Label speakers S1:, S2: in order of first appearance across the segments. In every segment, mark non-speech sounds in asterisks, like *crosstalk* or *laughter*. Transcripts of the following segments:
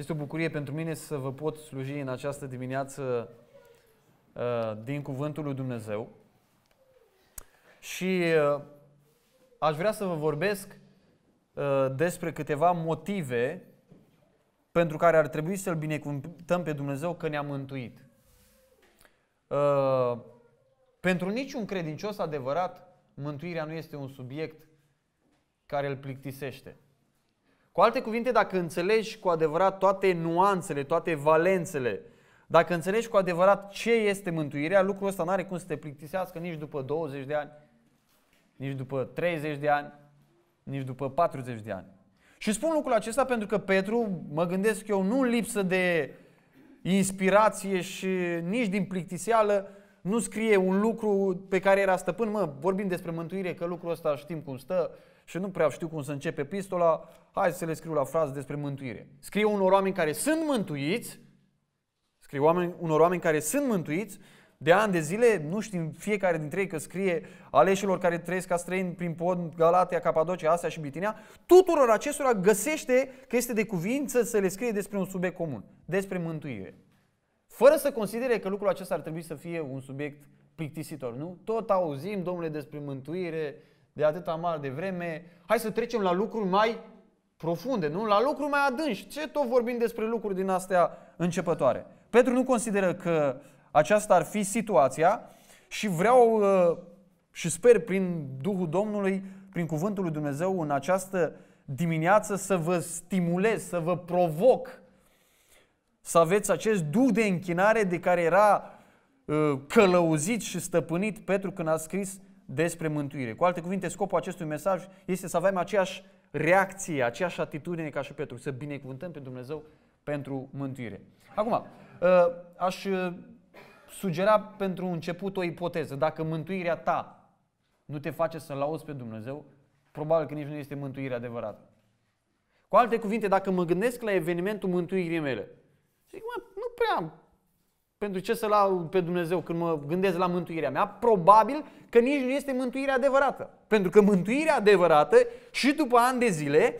S1: Este o bucurie pentru mine să vă pot sluji în această dimineață uh, din Cuvântul lui Dumnezeu. Și uh, aș vrea să vă vorbesc uh, despre câteva motive pentru care ar trebui să-L binecuvântăm pe Dumnezeu că ne-a mântuit. Uh, pentru niciun credincios adevărat, mântuirea nu este un subiect care îl plictisește. Cu alte cuvinte, dacă înțelegi cu adevărat toate nuanțele, toate valențele, dacă înțelegi cu adevărat ce este mântuirea, lucrul ăsta nu are cum să te plictisească nici după 20 de ani, nici după 30 de ani, nici după 40 de ani. Și spun lucrul acesta pentru că Petru, mă gândesc eu, nu în lipsă de inspirație și nici din plictiseală, nu scrie un lucru pe care era stăpân, mă, vorbim despre mântuire, că lucrul ăsta știm cum stă, și nu prea știu cum să începe epistola, hai să le scriu la frază despre mântuire. Scrie unor oameni care sunt mântuiți, scrie oameni, unor oameni care sunt mântuiți, de ani de zile, nu știm fiecare dintre ei că scrie aleșilor care trăiesc ca străini prin pod, Galatea, Capadocia, Asia și Bitinia, tuturor acestora găsește că este de cuvință să le scrie despre un subiect comun, despre mântuire. Fără să considere că lucrul acesta ar trebui să fie un subiect plictisitor, nu? Tot auzim, domnule, despre mântuire, de atâta mare de vreme, hai să trecem la lucruri mai profunde, nu? La lucruri mai adânci. Ce tot vorbim despre lucruri din astea începătoare? Petru nu consideră că aceasta ar fi situația și vreau uh, și sper prin Duhul Domnului, prin Cuvântul lui Dumnezeu în această dimineață să vă stimulez, să vă provoc să aveți acest duh de închinare de care era uh, călăuzit și stăpânit Petru când a scris despre mântuire. Cu alte cuvinte, scopul acestui mesaj este să avem aceeași reacție, aceeași atitudine ca și Petru, să binecuvântăm pe Dumnezeu pentru mântuire. Acum, ă, aș ă, sugera pentru început o ipoteză. Dacă mântuirea ta nu te face să lauzi pe Dumnezeu, probabil că nici nu este mântuirea adevărată. Cu alte cuvinte, dacă mă gândesc la evenimentul mântuirii mele, zic, mă, nu prea am pentru ce să lau pe Dumnezeu când mă gândesc la mântuirea mea? Probabil că nici nu este mântuirea adevărată. Pentru că mântuirea adevărată și după ani de zile,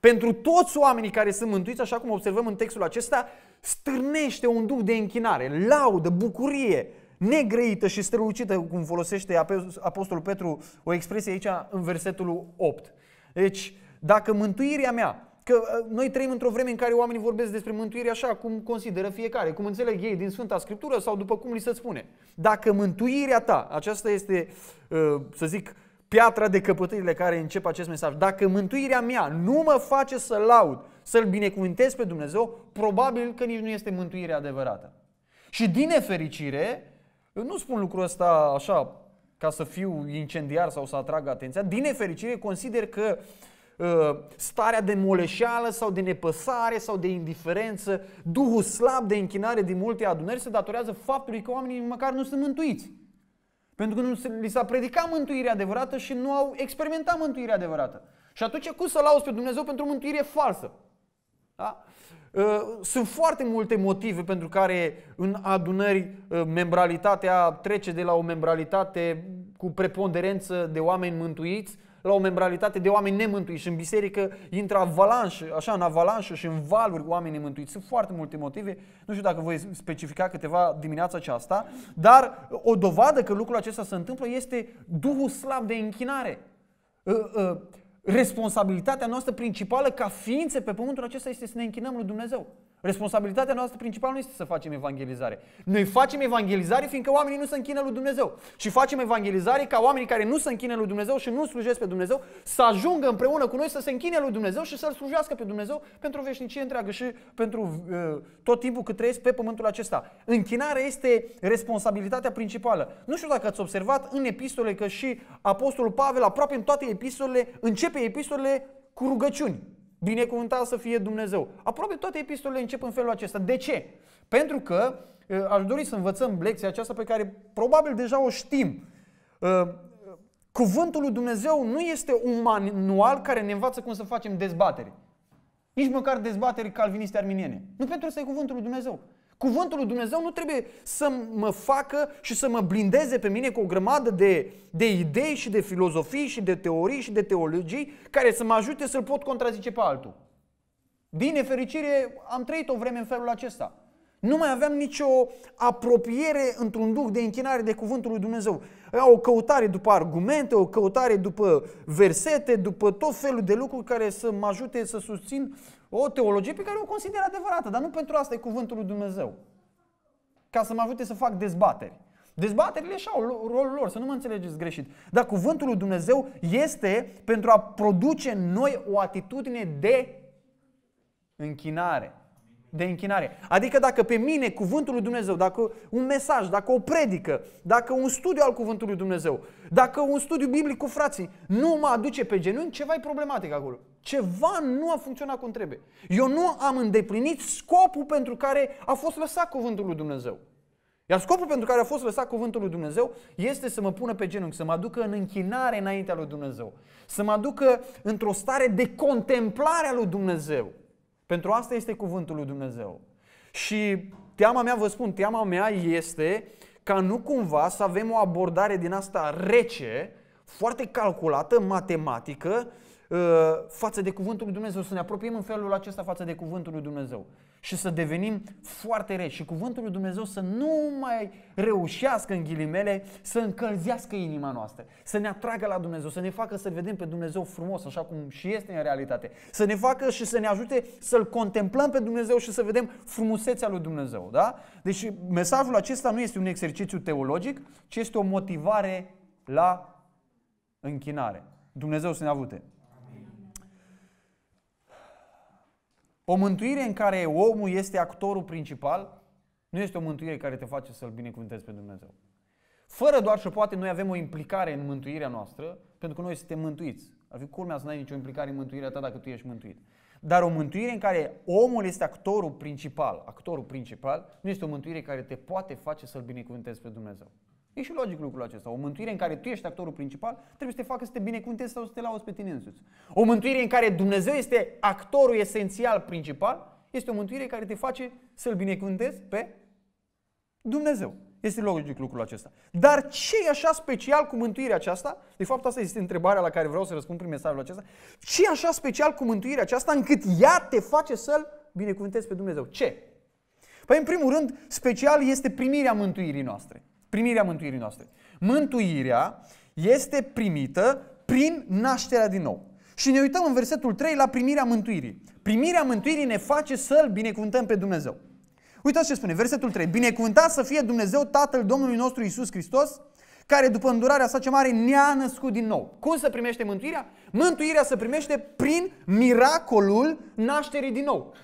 S1: pentru toți oamenii care sunt mântuiți, așa cum observăm în textul acesta, stârnește un duc de închinare, laudă, bucurie, negrăită și strălucită, cum folosește Apostolul Petru o expresie aici în versetul 8. Deci, dacă mântuirea mea Că uh, noi trăim într-o vreme în care oamenii vorbesc despre mântuire așa cum consideră fiecare, cum înțeleg ei din Sfânta Scriptură sau după cum li se spune. Dacă mântuirea ta, aceasta este, uh, să zic, piatra de căpătările care începe acest mesaj, dacă mântuirea mea nu mă face să laud, să-L binecuvântez pe Dumnezeu, probabil că nici nu este mântuirea adevărată. Și din nefericire, nu spun lucrul ăsta așa ca să fiu incendiar sau să atrag atenția, din nefericire consider că uh, Uh, starea de moleșeală sau de nepăsare sau de indiferență, duhul slab de închinare din multe adunări se datorează faptului că oamenii măcar nu sunt mântuiți. Pentru că nu li s-a predicat mântuirea adevărată și nu au experimentat mântuirea adevărată. Și atunci cum să lauzi pe Dumnezeu pentru mântuire falsă? Da? Uh, sunt foarte multe motive pentru care în adunări uh, membralitatea trece de la o membralitate cu preponderență de oameni mântuiți la o membralitate de oameni nemântuiți. În biserică intră avalanșă, așa, în avalanșă și în valuri oameni nemântuiți. Sunt foarte multe motive, nu știu dacă voi specifica câteva dimineața aceasta, dar o dovadă că lucrul acesta se întâmplă este Duhul slab de închinare. Ă, ă, responsabilitatea noastră principală ca ființe pe pământul acesta este să ne închinăm lui Dumnezeu. Responsabilitatea noastră principală nu este să facem evangelizare. Noi facem evangelizare fiindcă oamenii nu se închină lui Dumnezeu. Și facem evangelizare ca oamenii care nu se închină lui Dumnezeu și nu slujesc pe Dumnezeu să ajungă împreună cu noi să se închine lui Dumnezeu și să-L slujească pe Dumnezeu pentru veșnicie întreagă și pentru uh, tot timpul cât trăiesc pe pământul acesta. Închinarea este responsabilitatea principală. Nu știu dacă ați observat în epistole că și Apostolul Pavel aproape în toate epistolele începe epistolele cu rugăciuni binecuvântat să fie Dumnezeu. Aproape toate epistolele încep în felul acesta. De ce? Pentru că uh, aș dori să învățăm lecția aceasta pe care probabil deja o știm. Uh, cuvântul lui Dumnezeu nu este un manual care ne învață cum să facem dezbateri. Nici măcar dezbateri calviniste arminiene. Nu pentru să e cuvântul lui Dumnezeu. Cuvântul lui Dumnezeu nu trebuie să mă facă și să mă blindeze pe mine cu o grămadă de, de idei și de filozofii și de teorii și de teologii care să mă ajute să-l pot contrazice pe altul. Din nefericire am trăit o vreme în felul acesta. Nu mai aveam nicio apropiere într-un duh de închinare de cuvântul lui Dumnezeu. Era o căutare după argumente, o căutare după versete, după tot felul de lucruri care să mă ajute să susțin o teologie pe care o consider adevărată, dar nu pentru asta e cuvântul lui Dumnezeu. Ca să mă ajute să fac dezbateri. Dezbaterile și au rolul lor, să nu mă înțelegeți greșit. Dar cuvântul lui Dumnezeu este pentru a produce în noi o atitudine de închinare. De închinare. Adică dacă pe mine cuvântul lui Dumnezeu, dacă un mesaj, dacă o predică, dacă un studiu al cuvântului lui Dumnezeu, dacă un studiu biblic cu frații nu mă aduce pe genunchi, ceva e problematic acolo. Ceva nu a funcționat cum trebuie. Eu nu am îndeplinit scopul pentru care a fost lăsat cuvântul lui Dumnezeu. Iar scopul pentru care a fost lăsat cuvântul lui Dumnezeu este să mă pună pe genunchi, să mă aducă în închinare înaintea lui Dumnezeu, să mă aducă într-o stare de contemplare a lui Dumnezeu. Pentru asta este cuvântul lui Dumnezeu. Și teama mea, vă spun, teama mea este ca nu cumva să avem o abordare din asta rece, foarte calculată, matematică, Uh, față de Cuvântul lui Dumnezeu, să ne apropiem în felul acesta față de Cuvântul lui Dumnezeu și să devenim foarte reci și Cuvântul lui Dumnezeu să nu mai reușească în ghilimele să încălzească inima noastră, să ne atragă la Dumnezeu, să ne facă să vedem pe Dumnezeu frumos, așa cum și este în realitate, să ne facă și să ne ajute să-L contemplăm pe Dumnezeu și să vedem frumusețea lui Dumnezeu. Da? Deci mesajul acesta nu este un exercițiu teologic, ci este o motivare la închinare. Dumnezeu să ne avute! O mântuire în care omul este actorul principal nu este o mântuire care te face să-L binecuvântezi pe Dumnezeu. Fără doar și poate noi avem o implicare în mântuirea noastră, pentru că noi suntem mântuiți. Ar fi culmea să n-ai nicio implicare în mântuirea ta dacă tu ești mântuit. Dar o mântuire în care omul este actorul principal, actorul principal, nu este o mântuire care te poate face să-L binecuvântezi pe Dumnezeu. E și logic lucrul acesta. O mântuire în care tu ești actorul principal trebuie să te facă să te binecuvântezi sau să te lauzi pe tine însuți. O mântuire în care Dumnezeu este actorul esențial principal este o mântuire care te face să-L binecuvântezi pe Dumnezeu. Este logic lucrul acesta. Dar ce e așa special cu mântuirea aceasta? De fapt, asta este întrebarea la care vreau să răspund prin mesajul acesta. Ce e așa special cu mântuirea aceasta încât ea te face să-L binecuvântezi pe Dumnezeu? Ce? Păi, în primul rând, special este primirea mântuirii noastre. Primirea mântuirii noastre. Mântuirea este primită prin nașterea din nou. Și ne uităm în versetul 3 la primirea mântuirii. Primirea mântuirii ne face să-L binecuvântăm pe Dumnezeu. Uitați ce spune, versetul 3. Binecuvântat să fie Dumnezeu Tatăl Domnului nostru Isus Hristos, care după îndurarea sa ce mare ne-a născut din nou. Cum se primește mântuirea? Mântuirea se primește prin miracolul nașterii din nou.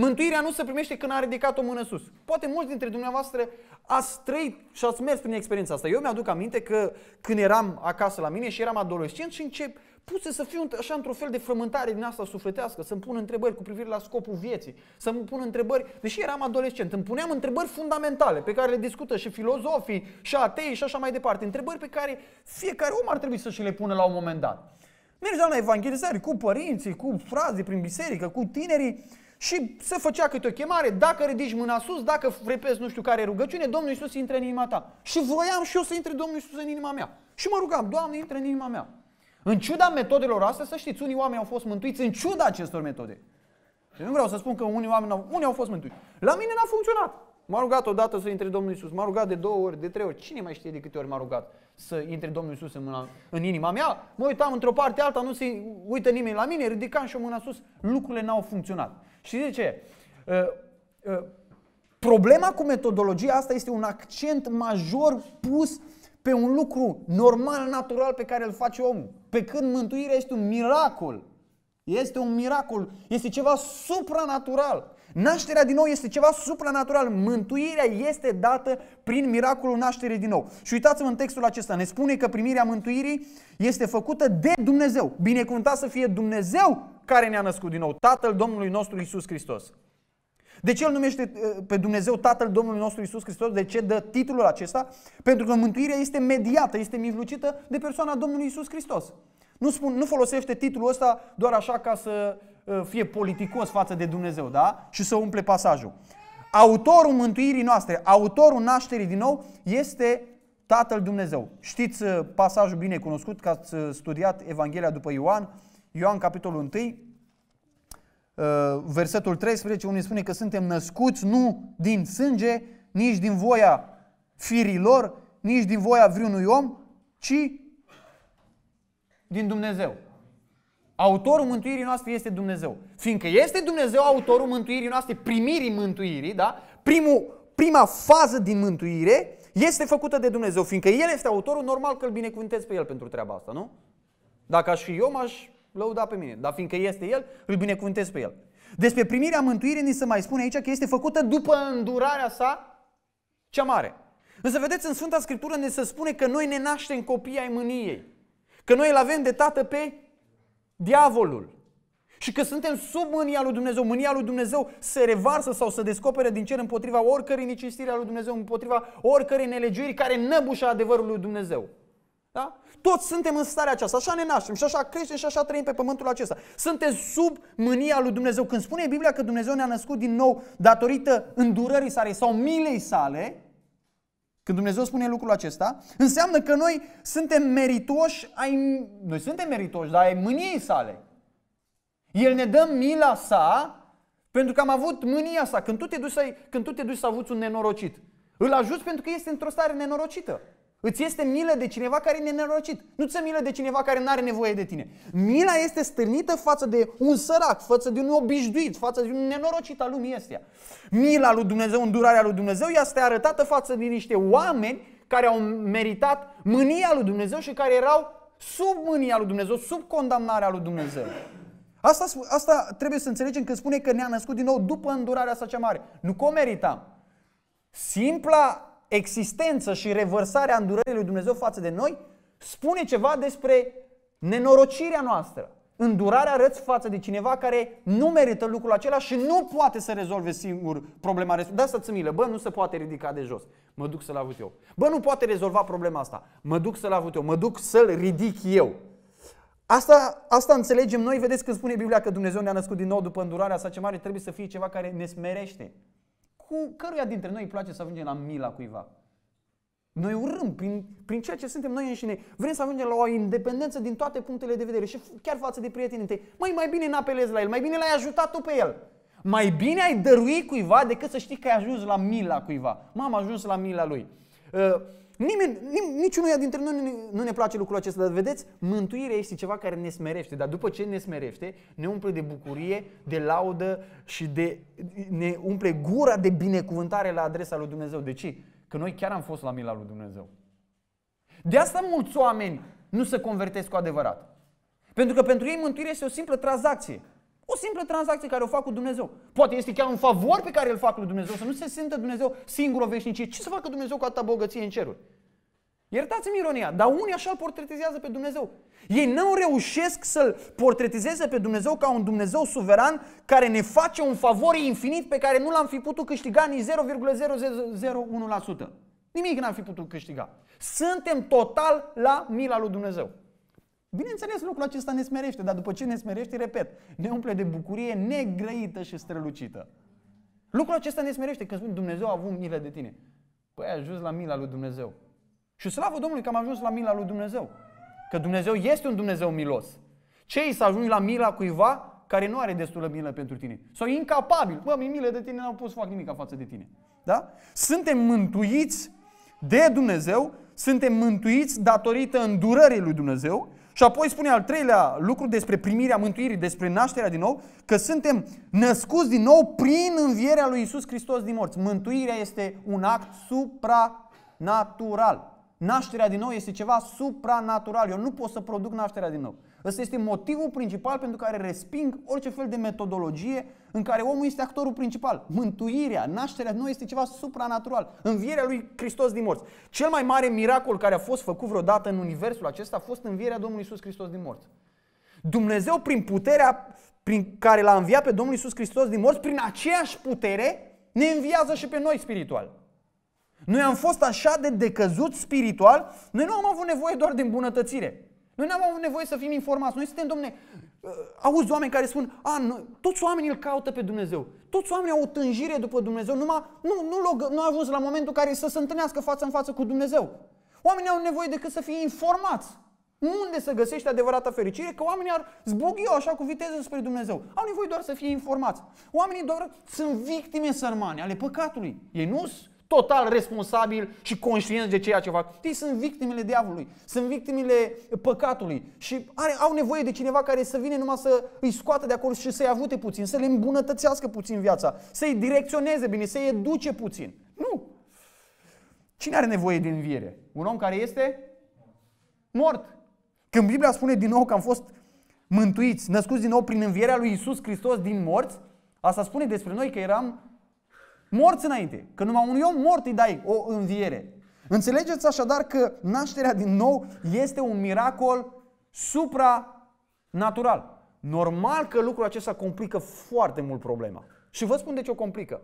S1: Mântuirea nu se primește când a ridicat o mână sus. Poate mulți dintre dumneavoastră ați trăit și ați mers prin experiența asta. Eu mi-aduc aminte că când eram acasă la mine și eram adolescent și încep puse să fiu așa într-un fel de frământare din asta sufletească, să-mi pun întrebări cu privire la scopul vieții, să-mi pun întrebări, deși eram adolescent, îmi puneam întrebări fundamentale pe care le discută și filozofii, și atei și așa mai departe, întrebări pe care fiecare om ar trebui să și le pună la un moment dat. Mergeam la evanghelizare cu părinții, cu frazi prin biserică, cu tinerii și se făcea câte o chemare, dacă ridici mâna sus, dacă repezi nu știu care rugăciune, Domnul Iisus intră în inima ta. Și voiam și eu să intre Domnul Iisus în inima mea. Și mă rugam, Doamne, intră în inima mea. În ciuda metodelor astea, să știți, unii oameni au fost mântuiți în ciuda acestor metode. Eu nu vreau să spun că unii oameni au, unii au fost mântuiți. La mine n-a funcționat. M-a rugat odată să intre Domnul Isus, m-a rugat de două ori, de trei ori, cine mai știe de câte ori m-a rugat să intre Domnul Isus în, mâna, în inima mea, mă uitam într-o parte alta, nu se uită nimeni la mine, ridicam și o mâna sus, lucrurile n-au funcționat. Și de ce? Ă, ă, problema cu metodologia asta este un accent major pus pe un lucru normal, natural pe care îl face omul. Pe când mântuirea este un miracol. Este un miracol, este ceva supranatural. Nașterea din nou este ceva supranatural. Mântuirea este dată prin miracolul nașterii din nou. Și uitați-vă în textul acesta. Ne spune că primirea mântuirii este făcută de Dumnezeu. Binecuvântat să fie Dumnezeu care ne-a născut din nou? Tatăl Domnului nostru Isus Hristos. De ce îl numește uh, pe Dumnezeu Tatăl Domnului nostru Isus Hristos? De ce dă titlul acesta? Pentru că mântuirea este mediată, este mijlocită de persoana Domnului Isus Hristos. Nu, spun, nu folosește titlul ăsta doar așa ca să uh, fie politicos față de Dumnezeu, da? Și să umple pasajul. Autorul mântuirii noastre, autorul nașterii din nou, este Tatăl Dumnezeu. Știți uh, pasajul bine cunoscut, că ați studiat Evanghelia după Ioan, Ioan, capitolul 1, uh, versetul 13, unde spune că suntem născuți nu din sânge, nici din voia firilor, nici din voia vreunui om, ci din Dumnezeu. Autorul mântuirii noastre este Dumnezeu. Fiindcă este Dumnezeu autorul mântuirii noastre, primirii mântuirii, da? Primul, prima fază din mântuire este făcută de Dumnezeu. Fiindcă El este autorul, normal că îl binecuvântez pe El pentru treaba asta, nu? Dacă aș fi eu, m-aș lăuda pe mine. Dar fiindcă este El, îl binecuvântez pe El. Despre primirea mântuirii ni se mai spune aici că este făcută după îndurarea sa cea mare. Însă vedeți, în Sfânta Scriptură ne se spune că noi ne naștem copii ai mâniei. Că noi îl avem de tată pe diavolul. Și că suntem sub mânia lui Dumnezeu. Mânia lui Dumnezeu se revarsă sau se descopere din cer împotriva oricărei necinstiri a lui Dumnezeu, împotriva oricărei nelegiuiri care năbușă adevărul lui Dumnezeu. Da? Toți suntem în starea aceasta, așa ne naștem și așa creștem și așa trăim pe pământul acesta. Suntem sub mânia lui Dumnezeu. Când spune Biblia că Dumnezeu ne-a născut din nou datorită îndurării sale sau milei sale, când Dumnezeu spune lucrul acesta, înseamnă că noi suntem meritoși, ai, noi suntem meritoși, dar ai mâniei sale. El ne dă mila sa pentru că am avut mânia sa. Când tu te duci să, când tu te duci să avuți un nenorocit, îl ajuți pentru că este într-o stare nenorocită. Îți este milă de cineva care e nenorocit. Nu ți-e milă de cineva care nu are nevoie de tine. Mila este stârnită față de un sărac, față de un obișnuit, față de un nenorocit al lumii astea. Mila lui Dumnezeu, îndurarea lui Dumnezeu este arătată față de niște oameni care au meritat mânia lui Dumnezeu și care erau sub mânia lui Dumnezeu, sub condamnarea lui Dumnezeu. Asta, asta trebuie să înțelegem când spune că ne-a născut din nou după îndurarea sa cea mare. Nu că o meritam. Simpla existență și revărsarea îndurării lui Dumnezeu față de noi spune ceva despre nenorocirea noastră. Îndurarea răți față de cineva care nu merită lucrul acela și nu poate să rezolve singur problema respectivă. Da, să-ți milă, bă, nu se poate ridica de jos. Mă duc să-l avut eu. Bă, nu poate rezolva problema asta. Mă duc să-l avut eu. Mă duc să-l ridic eu. Asta, asta înțelegem noi, vedeți când spune Biblia că Dumnezeu ne-a născut din nou după îndurarea sa ce mare, trebuie să fie ceva care ne smerește cu căruia dintre noi îi place să ajungem la mila cuiva. Noi urâm prin, prin ceea ce suntem noi înșine. Vrem să ajungem la o independență din toate punctele de vedere și chiar față de prietenii tăi. Mai mai bine n-apelezi la el, mai bine l-ai ajutat tu pe el. Mai bine ai dărui cuiva decât să știi că ai ajuns la mila cuiva. M-am ajuns la mila lui. Uh, Nimeni, nim, niciunul dintre noi nu, nu ne place lucrul acesta, dar vedeți, mântuirea este ceva care ne smerește, dar după ce ne smerește, ne umple de bucurie, de laudă și de, ne umple gura de binecuvântare la adresa lui Dumnezeu. De ce? Că noi chiar am fost la mila lui Dumnezeu. De asta mulți oameni nu se convertesc cu adevărat. Pentru că pentru ei mântuirea este o simplă tranzacție. O simplă tranzacție care o fac cu Dumnezeu. Poate este chiar un favor pe care îl fac lui Dumnezeu, să nu se simtă Dumnezeu singur o veșnicie. Ce să facă Dumnezeu cu atâta bogăție în ceruri? Iertați-mi ironia, dar unii așa îl portretizează pe Dumnezeu. Ei nu reușesc să-L portretizeze pe Dumnezeu ca un Dumnezeu suveran care ne face un favor infinit pe care nu l-am fi putut câștiga nici 0,001%. Nimic n-am fi putut câștiga. Suntem total la mila lui Dumnezeu. Bineînțeles, lucrul acesta ne smerește, dar după ce ne smerește, repet, ne umple de bucurie negrăită și strălucită. Lucrul acesta ne smerește că spun Dumnezeu a avut milă de tine. Păi ai ajuns la mila lui Dumnezeu. Și slavă Domnului că am ajuns la mila lui Dumnezeu. Că Dumnezeu este un Dumnezeu milos. Ce să ajungi la mila cuiva care nu are destulă milă pentru tine? Sau incapabil. Mă, mi milă de tine, n-am pus să fac nimic față de tine. Da? Suntem mântuiți de Dumnezeu, suntem mântuiți datorită îndurării lui Dumnezeu și apoi spune al treilea lucru despre primirea mântuirii, despre nașterea din nou, că suntem născuți din nou prin învierea lui Isus Hristos din morți. Mântuirea este un act supranatural. Nașterea din nou este ceva supranatural. Eu nu pot să produc nașterea din nou. Ăsta este motivul principal pentru care resping orice fel de metodologie în care omul este actorul principal. Mântuirea, nașterea nu este ceva supranatural. Învierea lui Hristos din morți. Cel mai mare miracol care a fost făcut vreodată în universul acesta a fost învierea Domnului Isus Hristos din morți. Dumnezeu prin puterea prin care l-a înviat pe Domnul Isus Hristos din morți, prin aceeași putere ne înviază și pe noi spiritual. Noi am fost așa de decăzut spiritual, noi nu am avut nevoie doar de îmbunătățire. Noi nu am avut nevoie să fim informați. Noi suntem, domne, Uh, auzi oameni care spun, a, nu, toți oamenii îl caută pe Dumnezeu. Toți oamenii au o tânjire după Dumnezeu, numai nu, nu, log, nu a ajuns la momentul care să se întâlnească față în față cu Dumnezeu. Oamenii au nevoie decât să fie informați. Unde să găsești adevărata fericire? Că oamenii ar zbugi eu așa cu viteză spre Dumnezeu. Au nevoie doar să fie informați. Oamenii doar sunt victime sărmane ale păcatului. Ei nu sunt total responsabil și conștient de ceea ce fac. Ei sunt victimele diavolului, sunt victimele păcatului și are, au nevoie de cineva care să vine numai să îi scoată de acolo și să-i ajute puțin, să le îmbunătățească puțin viața, să-i direcționeze bine, să-i educe puțin. Nu! Cine are nevoie de înviere? Un om care este mort. Când Biblia spune din nou că am fost mântuiți, născuți din nou prin învierea lui Isus Hristos din morți, asta spune despre noi că eram Morți înainte. Că numai unui om mort îi dai o înviere. Înțelegeți așadar că nașterea din nou este un miracol supranatural. Normal că lucrul acesta complică foarte mult problema. Și vă spun de ce o complică.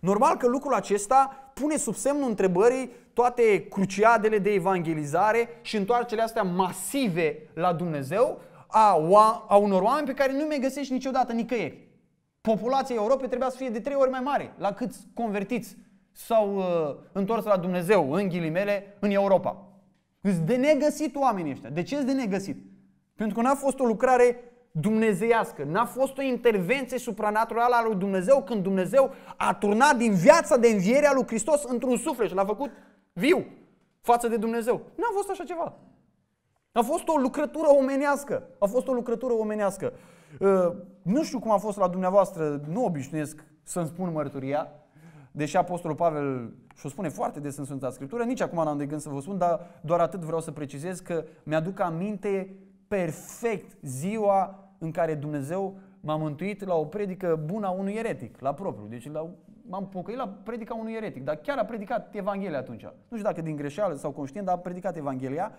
S1: Normal că lucrul acesta pune sub semnul întrebării toate cruciadele de evangelizare și întoarcele astea masive la Dumnezeu a, a unor oameni pe care nu mi găsești niciodată nicăieri populația Europei trebuia să fie de trei ori mai mare, la câți convertiți s-au uh, întors la Dumnezeu, în ghilimele, în Europa. Îți de negăsit oamenii ăștia. De ce îți de negăsit? Pentru că n-a fost o lucrare dumnezeiască, n-a fost o intervenție supranaturală a lui Dumnezeu când Dumnezeu a turnat din viața de învierea lui Hristos într-un suflet și l-a făcut viu față de Dumnezeu. N-a fost așa ceva. A fost o lucrătură omenească. A fost o lucrătură omenească. Uh, nu știu cum a fost la dumneavoastră, nu obișnuiesc să-mi spun mărturia, deși Apostolul Pavel și-o spune foarte des în Sfânta Scriptură, nici acum n-am de gând să vă spun, dar doar atât vreau să precizez că mi-aduc aminte perfect ziua în care Dumnezeu m-a mântuit la o predică bună a unui eretic, la propriu. Deci la, m-am pocăit la predica unui eretic, dar chiar a predicat Evanghelia atunci. Nu știu dacă din greșeală sau conștient, dar a predicat Evanghelia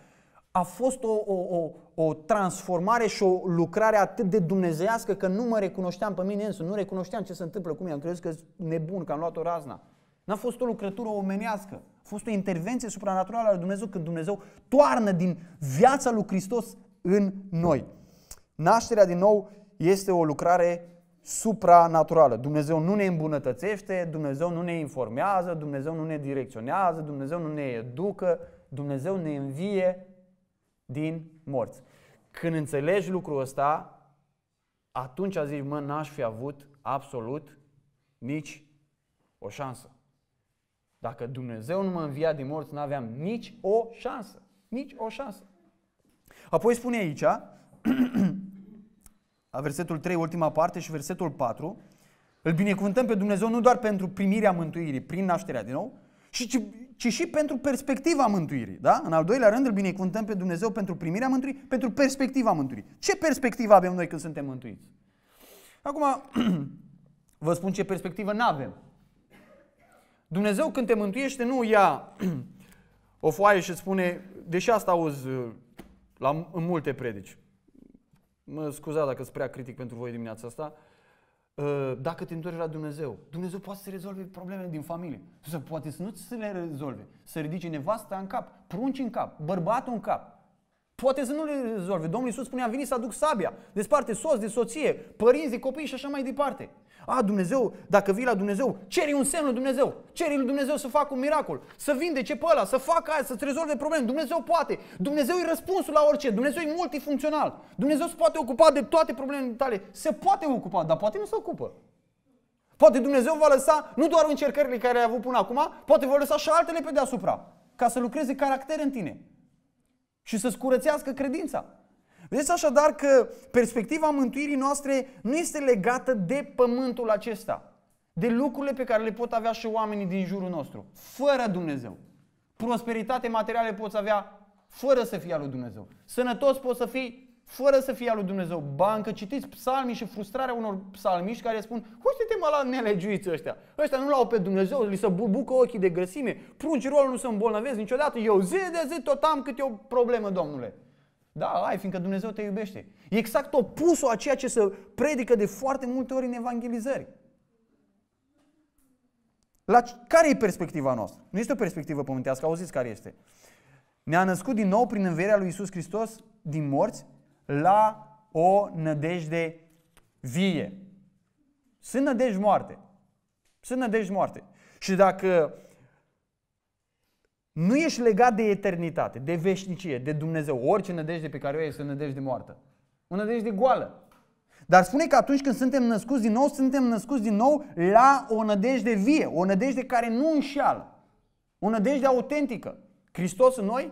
S1: a fost o, o, o, o transformare și o lucrare atât de dumnezeiască că nu mă recunoșteam pe mine însumi, nu recunoșteam ce se întâmplă cu mine, am crezut că nebun, că am luat o razna. N-a fost o lucrătură omenească, a fost o intervenție supranaturală a lui Dumnezeu când Dumnezeu toarnă din viața lui Hristos în noi. Nașterea din nou este o lucrare supranaturală. Dumnezeu nu ne îmbunătățește, Dumnezeu nu ne informează, Dumnezeu nu ne direcționează, Dumnezeu nu ne educă, Dumnezeu ne învie din morți. Când înțelegi lucrul ăsta, atunci zici, mă, n-aș fi avut absolut nici o șansă. Dacă Dumnezeu nu mă învia din morți, n-aveam nici o șansă. Nici o șansă. Apoi spune aici, *clears throat* a versetul 3, ultima parte și versetul 4, îl binecuvântăm pe Dumnezeu nu doar pentru primirea mântuirii prin nașterea din nou, și, ci, ci și pentru perspectiva mântuirii. Da? În al doilea rând îl binecuvântăm pe Dumnezeu pentru primirea mântuirii, pentru perspectiva mântuirii. Ce perspectivă avem noi când suntem mântuiți? Acum, *clears throat* vă spun ce perspectivă nu avem. Dumnezeu când te mântuiește nu ia *clears throat* o foaie și spune, deși asta auzi uh, la, în multe predici, mă scuzați dacă sunt prea critic pentru voi dimineața asta, uh, Ă, dacă te întorci la Dumnezeu, Dumnezeu poate să rezolve problemele din familie. Să poate să nu să le rezolve. Să ridice nevasta în cap, prunci în cap, bărbatul în cap. Poate să nu le rezolve. Domnul Iisus spune, am venit să aduc sabia, desparte soț de soție, părinți de copii și așa mai departe a, Dumnezeu, dacă vii la Dumnezeu, ceri un semn lui Dumnezeu, ceri lui Dumnezeu să facă un miracol, să vindece pe ăla, să facă aia, să-ți rezolve probleme, Dumnezeu poate, Dumnezeu e răspunsul la orice, Dumnezeu e multifuncțional, Dumnezeu se poate ocupa de toate problemele tale, se poate ocupa, dar poate nu se ocupă. Poate Dumnezeu va lăsa nu doar încercările care ai avut până acum, poate va lăsa și altele pe deasupra, ca să lucreze caracter în tine și să-ți curățească credința. Vedeți așadar că perspectiva mântuirii noastre nu este legată de pământul acesta, de lucrurile pe care le pot avea și oamenii din jurul nostru, fără Dumnezeu. Prosperitate materiale poți avea fără să fie al lui Dumnezeu. Sănătos poți să fii fără să fie al lui Dumnezeu. Bancă, citiți psalmii și frustrarea unor psalmiști care spun uite-te mă la nelegiuiți ăștia. Ăștia nu l-au pe Dumnezeu, li se bubucă ochii de grăsime, Pruncii rolul nu se îmbolnăvesc niciodată. Eu zi de zi tot am câte o problemă, Domnule. Da, ai, fiindcă Dumnezeu te iubește. E exact opusul a ceea ce se predică de foarte multe ori în evangelizări. La care e perspectiva noastră? Nu este o perspectivă pământească, auziți care este. Ne-a născut din nou prin învierea lui Isus Hristos din morți la o nădejde vie. Sunt nădejde moarte. Sunt nădejde moarte. Și dacă nu ești legat de eternitate, de veșnicie, de Dumnezeu. Orice nădejde pe care o ai este o nădejde moartă. O nădejde goală. Dar spune că atunci când suntem născuți din nou, suntem născuți din nou la o nădejde vie, o nădejde care nu înșeală, o nădejde autentică. Hristos în noi?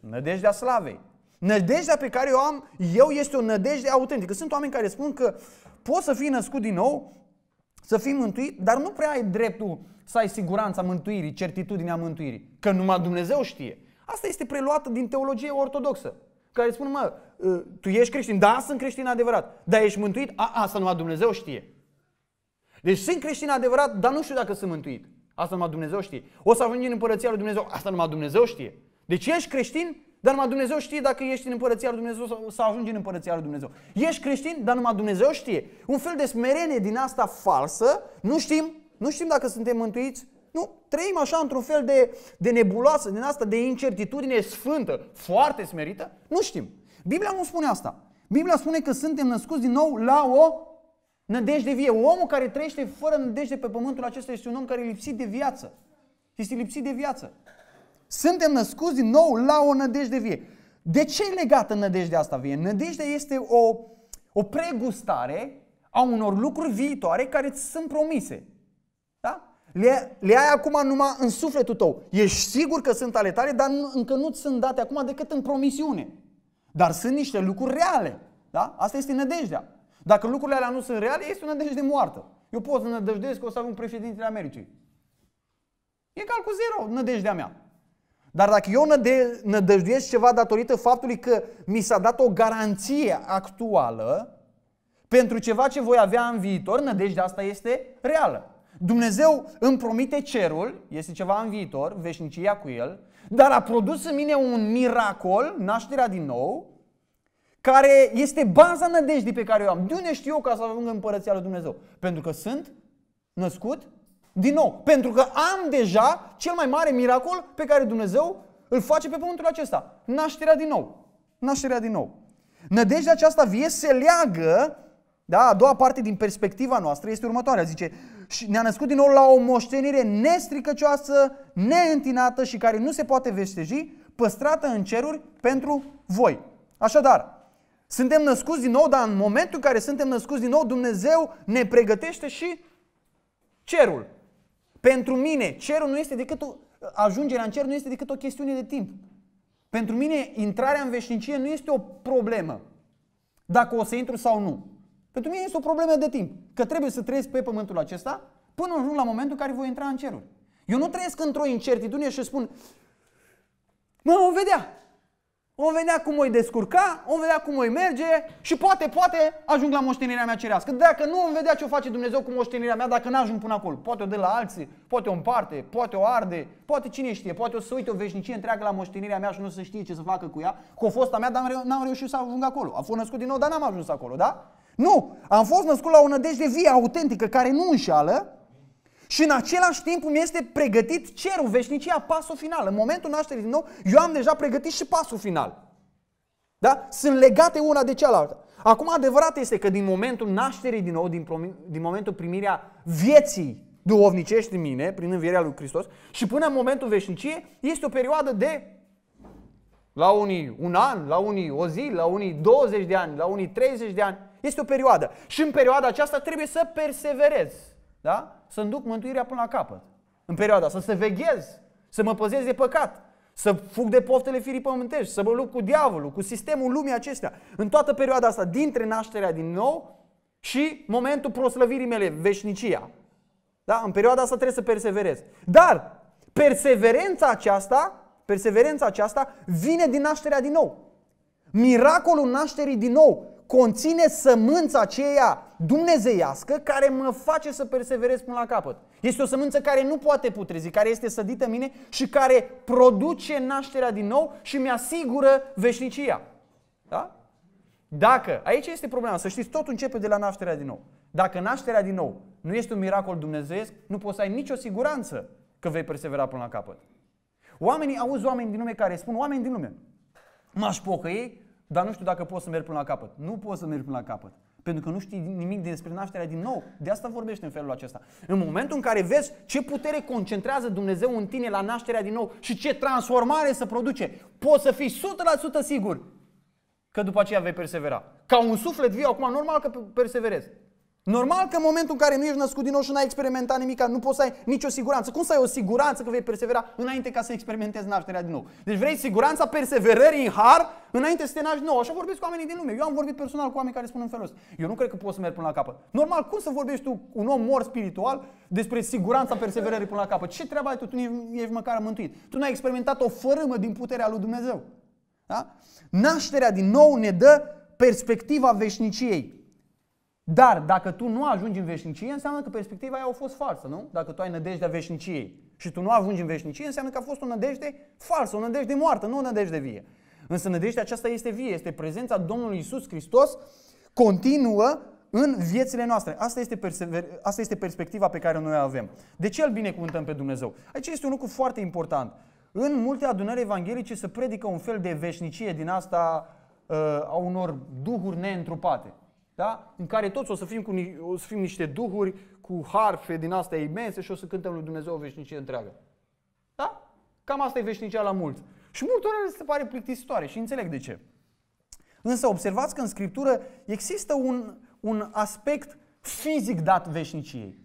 S1: Nădejdea slavei. Nădejdea pe care o am eu este o nădejde autentică. Sunt oameni care spun că pot să fii născut din nou să fii mântuit, dar nu prea ai dreptul să ai siguranța mântuirii, certitudinea mântuirii, că numai Dumnezeu știe. Asta este preluată din teologie ortodoxă, care spune, mă, ă, tu ești creștin, da, sunt creștin adevărat, dar ești mântuit, a, asta numai Dumnezeu știe. Deci sunt creștin adevărat, dar nu știu dacă sunt mântuit. Asta numai Dumnezeu știe. O să ajungi în împărăția lui Dumnezeu, asta numai Dumnezeu știe. Deci ești creștin, dar numai Dumnezeu știe dacă ești în împărăția lui Dumnezeu sau, sau ajungi în împărăția lui Dumnezeu. Ești creștin, dar numai Dumnezeu știe. Un fel de smerenie din asta falsă, nu știm, nu știm dacă suntem mântuiți. Nu, trăim așa într-un fel de, de nebuloasă, din asta, de incertitudine sfântă, foarte smerită. Nu știm. Biblia nu spune asta. Biblia spune că suntem născuți din nou la o nădejde vie. Omul care trăiește fără nădejde pe pământul acesta este un om care e lipsit de viață. Este lipsit de viață. Suntem născuți din nou la o nădejde vie. De ce e legată nădejdea asta vie? Nădejdea este o, o pregustare a unor lucruri viitoare care ți sunt promise. Da? Le, le ai acum numai în sufletul tău. Ești sigur că sunt ale tale, dar încă nu ți sunt date acum decât în promisiune. Dar sunt niște lucruri reale. Da? Asta este nădejdea. Dacă lucrurile alea nu sunt reale, este o nădejde moartă. Eu pot să nădejdez că o să avem președintele Americii. E egal cu zero nădejdea mea. Dar dacă eu nădăjduiesc ceva datorită faptului că mi s-a dat o garanție actuală pentru ceva ce voi avea în viitor, nădejdea asta este reală. Dumnezeu îmi promite cerul, este ceva în viitor, veșnicia cu el, dar a produs în mine un miracol, nașterea din nou, care este baza nădejdii pe care o am. De unde știu eu ca să ajung în împărăția lui Dumnezeu? Pentru că sunt născut din nou, pentru că am deja cel mai mare miracol pe care Dumnezeu îl face pe pământul acesta. Nașterea din nou. Nașterea din nou. Nădejdea aceasta vie se leagă, da, a doua parte din perspectiva noastră este următoarea, zice, și ne-a născut din nou la o moștenire nestricăcioasă, neîntinată și care nu se poate veșteji, păstrată în ceruri pentru voi. Așadar, suntem născuți din nou, dar în momentul în care suntem născuți din nou, Dumnezeu ne pregătește și cerul. Pentru mine, cerul nu este decât o, ajungerea în cer nu este decât o chestiune de timp. Pentru mine, intrarea în veșnicie nu este o problemă. Dacă o să intru sau nu. Pentru mine este o problemă de timp. Că trebuie să trăiesc pe pământul acesta până ajung la momentul în care voi intra în cerul. Eu nu trăiesc într-o incertitudine și spun, mă, vom vedea. Vom vedea cum o descurca, vom vedea cum o merge și poate, poate ajung la moștenirea mea cerească. Dacă nu, vom vedea ce o face Dumnezeu cu moștenirea mea dacă nu ajung până acolo. Poate o dă la alții, poate o împarte, poate o arde, poate cine știe, poate o să uite o veșnicie întreagă la moștenirea mea și nu se știe ce să facă cu ea, cu fosta mea, dar n-am reușit să ajung acolo. Am fost născut din nou, dar n-am ajuns acolo, da? Nu! Am fost născut la o nădejde vie, autentică, care nu înșală, și în același timp îmi este pregătit cerul, veșnicia, pasul final. În momentul nașterii din nou, eu am deja pregătit și pasul final. Da? Sunt legate una de cealaltă. Acum adevărat este că din momentul nașterii din nou, din, din momentul primirea vieții duhovnicești în mine, prin învierea lui Hristos, și până în momentul veșniciei, este o perioadă de la unii un an, la unii o zi, la unii 20 de ani, la unii 30 de ani. Este o perioadă. Și în perioada aceasta trebuie să perseverezi da? să-mi duc mântuirea până la capăt. În perioada asta, să veghez, să mă păzesc de păcat, să fug de poftele firii pământești, să mă lupt cu diavolul, cu sistemul lumii acestea. În toată perioada asta, dintre nașterea din nou și momentul proslăvirii mele, veșnicia. Da? În perioada asta trebuie să perseverez. Dar perseverența aceasta, perseverența aceasta vine din nașterea din nou. Miracolul nașterii din nou conține sămânța aceea dumnezeiască care mă face să perseverez până la capăt. Este o sămânță care nu poate putrezi, care este sădită în mine și care produce nașterea din nou și mi-asigură veșnicia. Da? Dacă, aici este problema, să știți, tot începe de la nașterea din nou. Dacă nașterea din nou nu este un miracol dumnezeiesc, nu poți să ai nicio siguranță că vei persevera până la capăt. Oamenii, auzi oameni din lume care spun, oameni din lume, m-aș pocăi dar nu știu dacă poți să mergi până la capăt. Nu poți să mergi până la capăt. Pentru că nu știi nimic despre nașterea din nou. De asta vorbește în felul acesta. În momentul în care vezi ce putere concentrează Dumnezeu în tine la nașterea din nou și ce transformare se produce, poți să fii 100% sigur că după aceea vei persevera. Ca un suflet viu, acum normal că perseverezi. Normal că în momentul în care nu ești născut din nou și n-ai experimentat nimic, nu poți să ai nicio siguranță. Cum să ai o siguranță că vei persevera înainte ca să experimentezi nașterea din nou? Deci vrei siguranța perseverării în har înainte să te naști din nou. Așa vorbesc cu oamenii din lume. Eu am vorbit personal cu oameni care spun în felul ăsta. Eu nu cred că poți să merg până la capăt. Normal, cum să vorbești tu, un om mor spiritual, despre siguranța perseverării până la capăt? Ce treabă ai tu? Tu nu ești măcar mântuit. Tu n-ai experimentat o fărâmă din puterea lui Dumnezeu. Da? Nașterea din nou ne dă perspectiva veșniciei. Dar dacă tu nu ajungi în veșnicie, înseamnă că perspectiva aia a fost falsă, nu? Dacă tu ai nădejdea veșniciei și tu nu ajungi în veșnicie, înseamnă că a fost o nădejde falsă, o nădejde moartă, nu o nădejde vie. Însă nădejdea aceasta este vie, este prezența Domnului Isus Hristos continuă în viețile noastre. Asta este, persever- asta este perspectiva pe care noi o avem. De ce îl binecuvântăm pe Dumnezeu? Aici este un lucru foarte important. În multe adunări evanghelice se predică un fel de veșnicie din asta uh, a unor duhuri neîntrupate da? în care toți o să, fim cu, o să fim niște duhuri cu harfe din astea imense și o să cântăm lui Dumnezeu o veșnicie întreagă. Da? Cam asta e veșnicia la mulți. Și multor se pare plictisitoare și înțeleg de ce. Însă observați că în Scriptură există un, un aspect fizic dat veșniciei.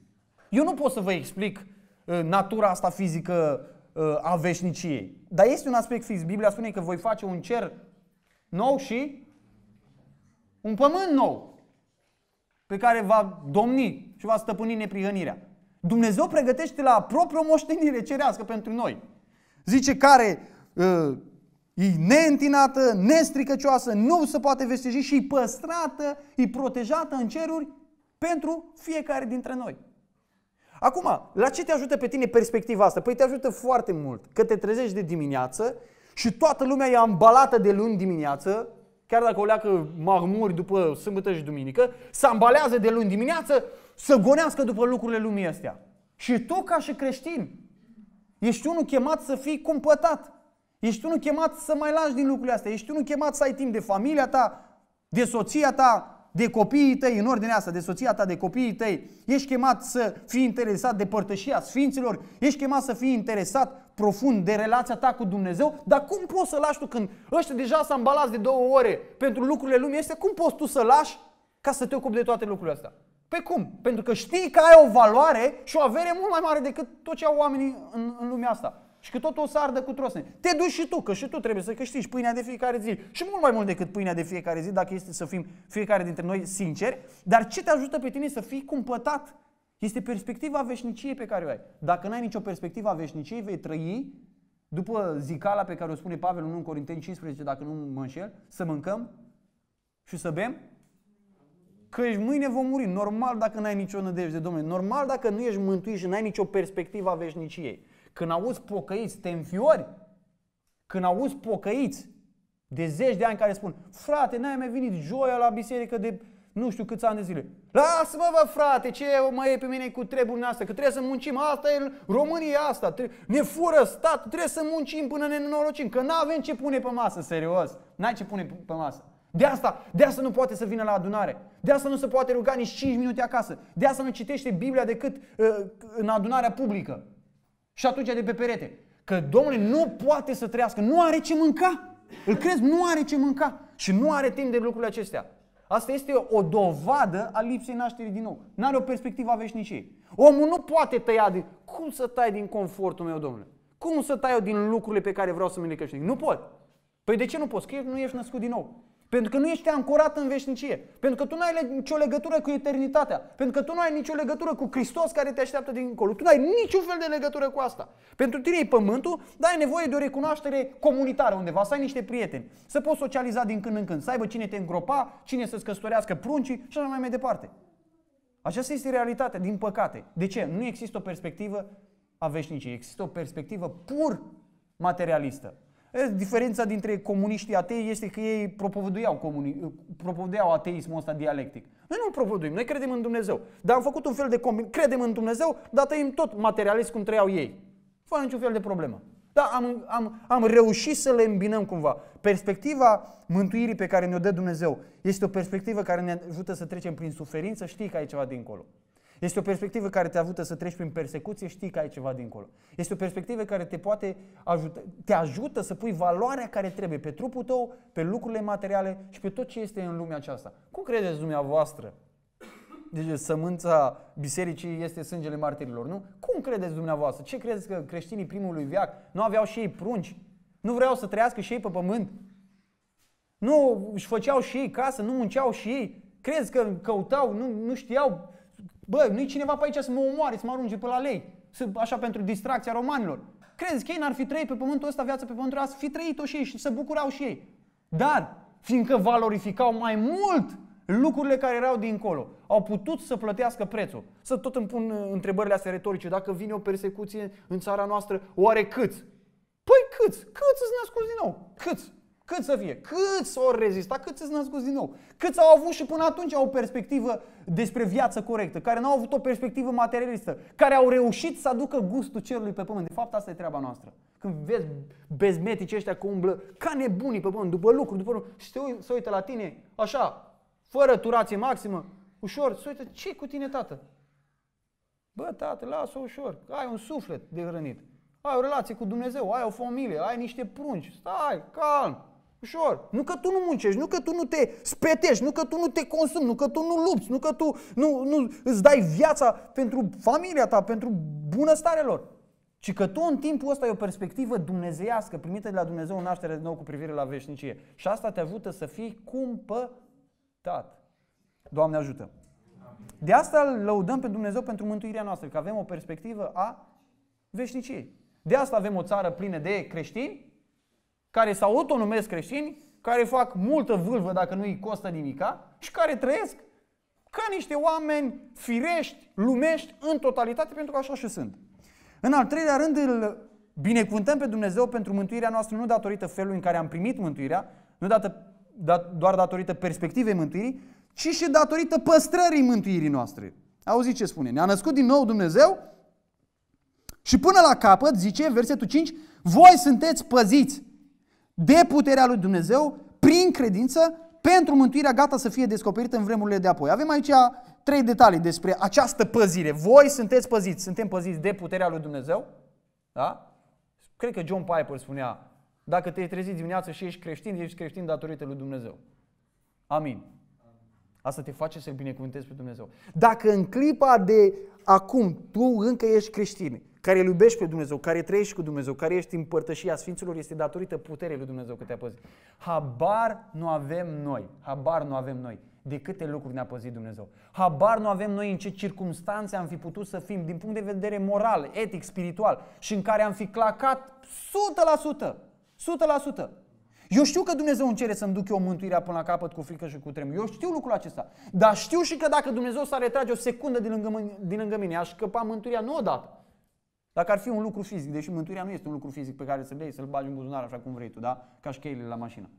S1: Eu nu pot să vă explic uh, natura asta fizică uh, a veșniciei. Dar este un aspect fizic. Biblia spune că voi face un cer nou și un pământ nou pe care va domni și va stăpâni neprihănirea. Dumnezeu pregătește la propriu moștenire cerească pentru noi. Zice care uh, e neîntinată, nestricăcioasă, nu se poate vesteji și e păstrată, e protejată în ceruri pentru fiecare dintre noi. Acum, la ce te ajută pe tine perspectiva asta? Păi te ajută foarte mult că te trezești de dimineață și toată lumea e ambalată de luni dimineață, chiar dacă o leacă marmuri după sâmbătă și duminică, să ambalează de luni dimineață să gonească după lucrurile lumii astea. Și tu ca și creștin, ești unul chemat să fii cumpătat. Ești unul chemat să mai lași din lucrurile astea. Ești unul chemat să ai timp de familia ta, de soția ta, de copiii tăi, în ordinea asta, de soția ta, de copiii tăi. Ești chemat să fii interesat de părtășia Sfinților. Ești chemat să fii interesat profund de relația ta cu Dumnezeu, dar cum poți să lași tu când ăștia deja s-a îmbalat de două ore pentru lucrurile lumii este cum poți tu să lași ca să te ocupi de toate lucrurile astea? Pe cum? Pentru că știi că ai o valoare și o avere mult mai mare decât tot ce au oamenii în, în lumea asta. Și că tot o să ardă cu trosne. Te duci și tu, că și tu trebuie să câștigi pâinea de fiecare zi. Și mult mai mult decât pâinea de fiecare zi, dacă este să fim fiecare dintre noi sinceri. Dar ce te ajută pe tine să fii cumpătat este perspectiva veșniciei pe care o ai. Dacă n-ai nicio perspectivă a veșniciei, vei trăi după zicala pe care o spune Pavel în 1 Corinteni 15, dacă nu mă înșel, să mâncăm și să bem? Că ești mâine vom muri. Normal dacă n-ai nicio nădejde, domnule. Normal dacă nu ești mântuit și n-ai nicio perspectivă a veșniciei. Când auzi pocăiți, te înfiori. Când auzi pocăiți de zeci de ani care spun, frate, n-ai mai venit joia la biserică de nu știu câți ani de zile. Lasă-mă, vă, frate, ce mă e pe mine cu treburile astea, că trebuie să muncim, asta e România asta, ne fură stat, trebuie să muncim până ne norocim, că nu avem ce pune pe masă, serios. N-ai ce pune pe masă. De asta, de asta nu poate să vină la adunare. De asta nu se poate ruga nici 5 minute acasă. De asta nu citește Biblia decât uh, în adunarea publică. Și atunci de pe perete. Că domnule nu poate să trăiască, nu are ce mânca. Îl crezi? Nu are ce mânca. Și nu are timp de lucrurile acestea. Asta este o dovadă a lipsei nașterii din nou. N-are o perspectivă a veșniciei. Omul nu poate tăia din... Cum să tai din confortul meu, domnule? Cum să tai eu din lucrurile pe care vreau să mi le căștig? Nu pot. Păi de ce nu poți? Că nu ești născut din nou. Pentru că nu ești ancorat în veșnicie. Pentru că tu nu ai nicio legătură cu eternitatea. Pentru că tu nu ai nicio legătură cu Hristos care te așteaptă dincolo. Tu nu ai niciun fel de legătură cu asta. Pentru tine e pământul, dar ai nevoie de o recunoaștere comunitară undeva, să ai niște prieteni, să poți socializa din când în când, să aibă cine te îngropa, cine să-ți căsătorească pruncii și așa mai, mai departe. Aceasta este realitatea, din păcate. De ce? Nu există o perspectivă a veșniciei. Există o perspectivă pur materialistă. Diferența dintre comuniști și atei este că ei propovăduiau, comuni... propovăduiau ateismul ăsta dialectic. Noi nu propovăduim, noi credem în Dumnezeu. Dar am făcut un fel de combin... Credem în Dumnezeu, dar tăim tot materialist cum trăiau ei. Fără niciun fel de problemă. Da, am, am, am reușit să le îmbinăm cumva. Perspectiva mântuirii pe care ne-o dă Dumnezeu este o perspectivă care ne ajută să trecem prin suferință, știi că ai ceva dincolo. Este o perspectivă care te ajută să treci prin persecuție, știi că ai ceva dincolo. Este o perspectivă care te poate ajuta, te ajută să pui valoarea care trebuie pe trupul tău, pe lucrurile materiale și pe tot ce este în lumea aceasta. Cum credeți dumneavoastră? Deci sămânța bisericii este sângele martirilor, nu? Cum credeți dumneavoastră? Ce credeți că creștinii primului viac nu aveau și ei prunci? Nu vreau să trăiască și ei pe pământ? Nu își făceau și ei casă, nu munceau și ei? Crezi că căutau, nu, nu știau Bă, nu-i cineva pe aici să mă omoare, să mă arunce pe la lei, să, așa pentru distracția romanilor. Crezi că ei n-ar fi trăit pe pământul ăsta viața pe pământul ăsta, fi trăit-o și ei și să bucurau și ei. Dar, fiindcă valorificau mai mult lucrurile care erau dincolo, au putut să plătească prețul. Să tot îmi pun uh, întrebările astea retorice, dacă vine o persecuție în țara noastră, oare câți? Păi câți? Câți îți născuți din nou? Câți? Cât să fie? Cât s-au rezistat? Cât s-au născut din nou? Cât au avut și până atunci o perspectivă despre viață corectă, care n-au avut o perspectivă materialistă, care au reușit să aducă gustul cerului pe pământ. De fapt, asta e treaba noastră. Când vezi bezmetici ăștia că umblă ca nebunii pe pământ, după lucruri, după lucruri, și se uită la tine, așa, fără turație maximă, ușor, se uită, ce cu tine, tată? Bă, tată, lasă ușor, ai un suflet de hrănit. Ai o relație cu Dumnezeu, ai o familie, ai niște prunci, stai, calm, Ușor. Nu că tu nu muncești, nu că tu nu te spetești, nu că tu nu te consumi, nu că tu nu lupți, nu că tu nu, nu îți dai viața pentru familia ta, pentru bunăstarea lor. Ci că tu în timpul ăsta ai o perspectivă dumnezeiască, primită de la Dumnezeu în naștere nou cu privire la veșnicie. Și asta te ajută să fii cumpătat. Doamne ajută! De asta îl lăudăm pe Dumnezeu pentru mântuirea noastră, că avem o perspectivă a veșniciei. De asta avem o țară plină de creștini care se autonumesc creștini, care fac multă vâlvă dacă nu îi costă nimica și care trăiesc ca niște oameni firești, lumești, în totalitate, pentru că așa și sunt. În al treilea rând îl binecuvântăm pe Dumnezeu pentru mântuirea noastră, nu datorită felului în care am primit mântuirea, nu dată, dat, doar datorită perspectivei mântuirii, ci și datorită păstrării mântuirii noastre. Auzi ce spune, ne-a născut din nou Dumnezeu și până la capăt, zice versetul 5, voi sunteți păziți de puterea lui Dumnezeu, prin credință, pentru mântuirea gata să fie descoperită în vremurile de apoi. Avem aici trei detalii despre această păzire. Voi sunteți păziți, suntem păziți de puterea lui Dumnezeu. Da? Cred că John Piper spunea, dacă te trezi dimineața și ești creștin, ești creștin datorită lui Dumnezeu. Amin. Asta te face să-L binecuvântezi pe Dumnezeu. Dacă în clipa de acum tu încă ești creștin, care îl iubești pe Dumnezeu, care trăiești cu Dumnezeu, care ești în părtășia Sfinților, este datorită puterii lui Dumnezeu că te-a păzit. Habar nu avem noi, habar nu avem noi de câte lucruri ne-a păzit Dumnezeu. Habar nu avem noi în ce circunstanțe am fi putut să fim din punct de vedere moral, etic, spiritual și în care am fi clacat 100%. 100%. Eu știu că Dumnezeu îmi cere să-mi duc eu mântuirea până la capăt cu frică și cu tremur. Eu știu lucrul acesta. Dar știu și că dacă Dumnezeu s-ar retrage o secundă din lângă, din lângă mine, aș scăpa mântuirea nu odată, dacă ar fi un lucru fizic, deși mântuirea nu este un lucru fizic pe care să-l iei, să-l bagi în buzunar așa cum vrei tu, da? Ca și cheile la mașină.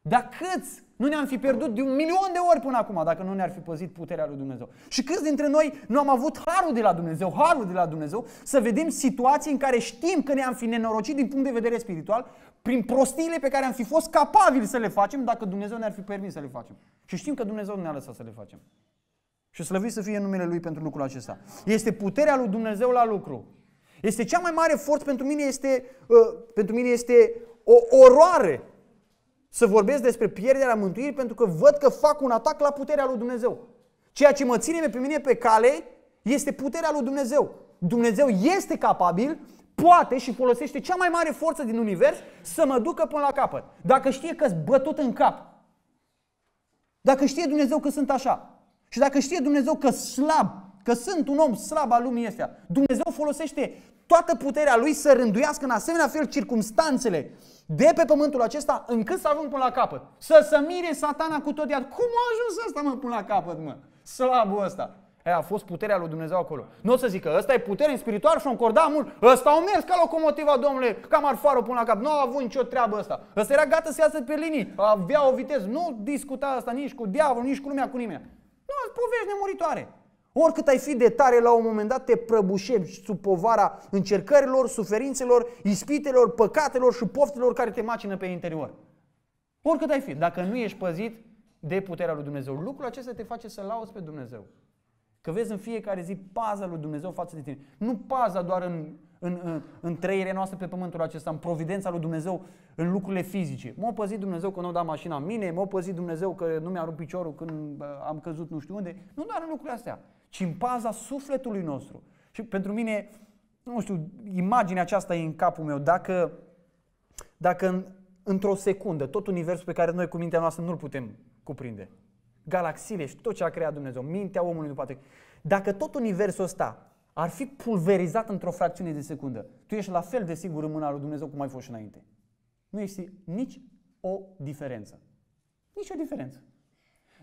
S1: Dar câți nu ne-am fi pierdut de un milion de ori până acum dacă nu ne-ar fi păzit puterea lui Dumnezeu? Și câți dintre noi nu am avut harul de la Dumnezeu, harul de la Dumnezeu, să vedem situații în care știm că ne-am fi nenorocit din punct de vedere spiritual prin prostiile pe care am fi fost capabili să le facem dacă Dumnezeu ne-ar fi permis să le facem. Și știm că Dumnezeu nu ne-a lăsat să le facem. Și slăviți să fie numele Lui pentru lucrul acesta. Este puterea lui Dumnezeu la lucru. Este cea mai mare forță pentru mine este, uh, pentru mine este o oroare să vorbesc despre pierderea mântuirii pentru că văd că fac un atac la puterea lui Dumnezeu. Ceea ce mă ține pe mine pe cale este puterea lui Dumnezeu. Dumnezeu este capabil, poate și folosește cea mai mare forță din univers să mă ducă până la capăt. Dacă știe că-s bătut în cap, dacă știe Dumnezeu că sunt așa și dacă știe Dumnezeu că slab că sunt un om slab al lumii astea. Dumnezeu folosește toată puterea lui să rânduiască în asemenea fel circumstanțele de pe pământul acesta încât să ajung până la capăt. Să se mire satana cu tot iad. Cum a ajuns asta mă până la capăt mă? Slabul ăsta. Aia a fost puterea lui Dumnezeu acolo. Nu o să zică, ăsta e putere în spiritual și o încorda mult. Ăsta a mers ca locomotiva, domnule, ca marfarul până la cap. Nu a avut nicio treabă ăsta. Ăsta era gata să iasă pe linii. Avea o viteză. Nu discuta asta nici cu diavolul, nici cu lumea, cu nimeni. Nu, povești nemuritoare. Oricât ai fi de tare, la un moment dat te prăbușești sub povara încercărilor, suferințelor, ispitelor, păcatelor și poftelor care te macină pe interior. Oricât ai fi, dacă nu ești păzit de puterea lui Dumnezeu. Lucrul acesta te face să lauzi pe Dumnezeu. Că vezi în fiecare zi paza lui Dumnezeu față de tine. Nu paza doar în, în, în, în trăirea noastră pe pământul acesta, în providența lui Dumnezeu, în lucrurile fizice. M-a păzit Dumnezeu că nu a dat mașina mine, m-a păzit Dumnezeu că nu mi-a rupt piciorul când am căzut nu știu unde. Nu doar în lucrurile astea ci în paza sufletului nostru. Și pentru mine, nu știu, imaginea aceasta e în capul meu. Dacă, dacă în, într-o secundă tot universul pe care noi cu mintea noastră nu-l putem cuprinde, galaxiile și tot ce a creat Dumnezeu, mintea omului nu poate. Dacă tot universul ăsta ar fi pulverizat într-o fracțiune de secundă, tu ești la fel de sigur în mâna lui Dumnezeu cum ai fost și înainte. Nu ești nici o diferență. Nici o diferență.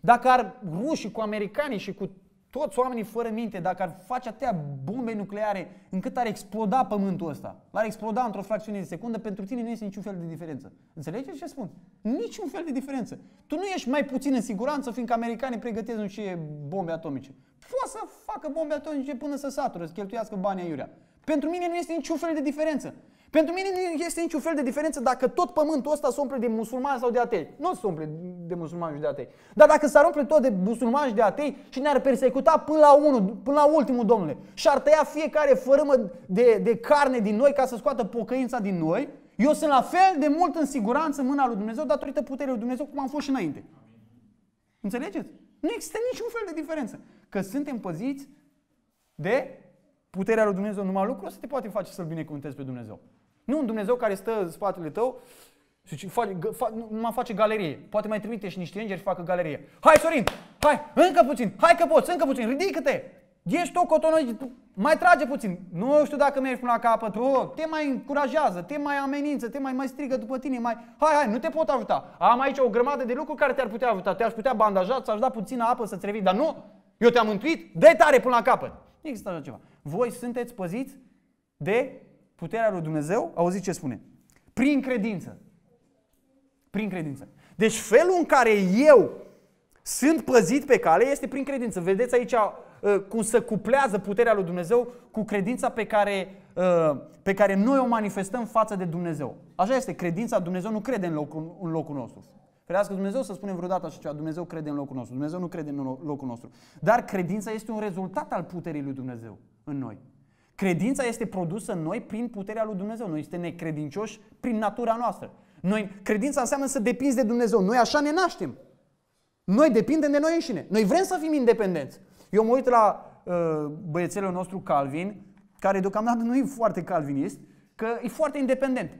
S1: Dacă ar rușii cu americanii și cu toți oamenii fără minte, dacă ar face atâtea bombe nucleare încât ar exploda pământul ăsta, l-ar exploda într-o fracțiune de secundă, pentru tine nu este niciun fel de diferență. Înțelegeți ce spun? Niciun fel de diferență. Tu nu ești mai puțin în siguranță, fiindcă americanii pregătesc niște bombe atomice. Poate să facă bombe atomice până să satură, să cheltuiască banii aiurea. Pentru mine nu este niciun fel de diferență. Pentru mine nu este niciun fel de diferență dacă tot pământul ăsta se umple de musulmani sau de atei. Nu se umple de musulmani și de atei. Dar dacă s-ar umple tot de musulmani și de atei și ne-ar persecuta până la unul, până la ultimul, domnule, și ar tăia fiecare fărâmă de, de carne din noi ca să scoată pocăința din noi, eu sunt la fel de mult în siguranță în mâna lui Dumnezeu datorită puterii lui Dumnezeu cum am fost și înainte. Înțelegeți? Nu există niciun fel de diferență. Că suntem păziți de puterea lui Dumnezeu. Numai lucrul să te poate face să-L binecuvântezi pe Dumnezeu. Nu un Dumnezeu care stă în spatele tău și zice, face, fa, numai face galerie. Poate mai trimite și niște îngeri și facă galerie. Hai, Sorin! Hai! Încă puțin! Hai că poți! Încă puțin! Ridică-te! Ești tot cotonoi, mai trage puțin. Nu știu dacă mergi până la capăt. Oh, te mai încurajează, te mai amenință, te mai, mai strigă după tine. Mai... Hai, hai, nu te pot ajuta. Am aici o grămadă de lucruri care te-ar putea ajuta. Te-aș putea bandaja, ți-aș da puțină apă să-ți revii. Dar nu! Eu te-am întuit! de tare până la capăt. Nu există așa ceva. Voi sunteți păziți de puterea lui Dumnezeu, auziți ce spune? Prin credință. Prin credință. Deci felul în care eu sunt păzit pe cale este prin credință. Vedeți aici uh, cum se cuplează puterea lui Dumnezeu cu credința pe care, uh, pe care noi o manifestăm față de Dumnezeu. Așa este, credința, Dumnezeu nu crede în locul, în locul nostru. Ferească Dumnezeu să spunem vreodată așa ceva, Dumnezeu crede în locul nostru, Dumnezeu nu crede în locul nostru. Dar credința este un rezultat al puterii lui Dumnezeu în noi. Credința este produsă în noi prin puterea lui Dumnezeu. Noi suntem necredincioși prin natura noastră. Noi, credința înseamnă să depinzi de Dumnezeu. Noi așa ne naștem. Noi depindem de noi înșine. Noi vrem să fim independenți. Eu mă uit la uh, băiețelul nostru Calvin, care deocamdată nu e foarte calvinist, că e foarte independent.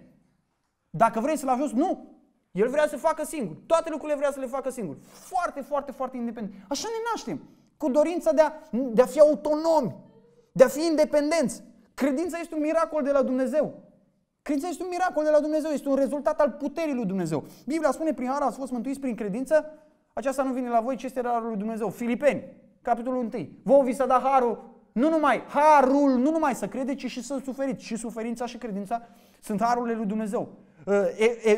S1: Dacă vrei să-l ajuți, nu. El vrea să facă singur. Toate lucrurile vrea să le facă singur. Foarte, foarte, foarte independent. Așa ne naștem. Cu dorința de a, de a fi autonomi de a fi independenți. Credința este un miracol de la Dumnezeu. Credința este un miracol de la Dumnezeu, este un rezultat al puterii lui Dumnezeu. Biblia spune prin har ați fost mântuiți prin credință, aceasta nu vine la voi, ci este harul lui Dumnezeu. Filipeni, capitolul 1. Vă vi s-a dat harul, nu numai harul, nu numai să credeți, ci și să suferiți. Și suferința și credința sunt harurile lui Dumnezeu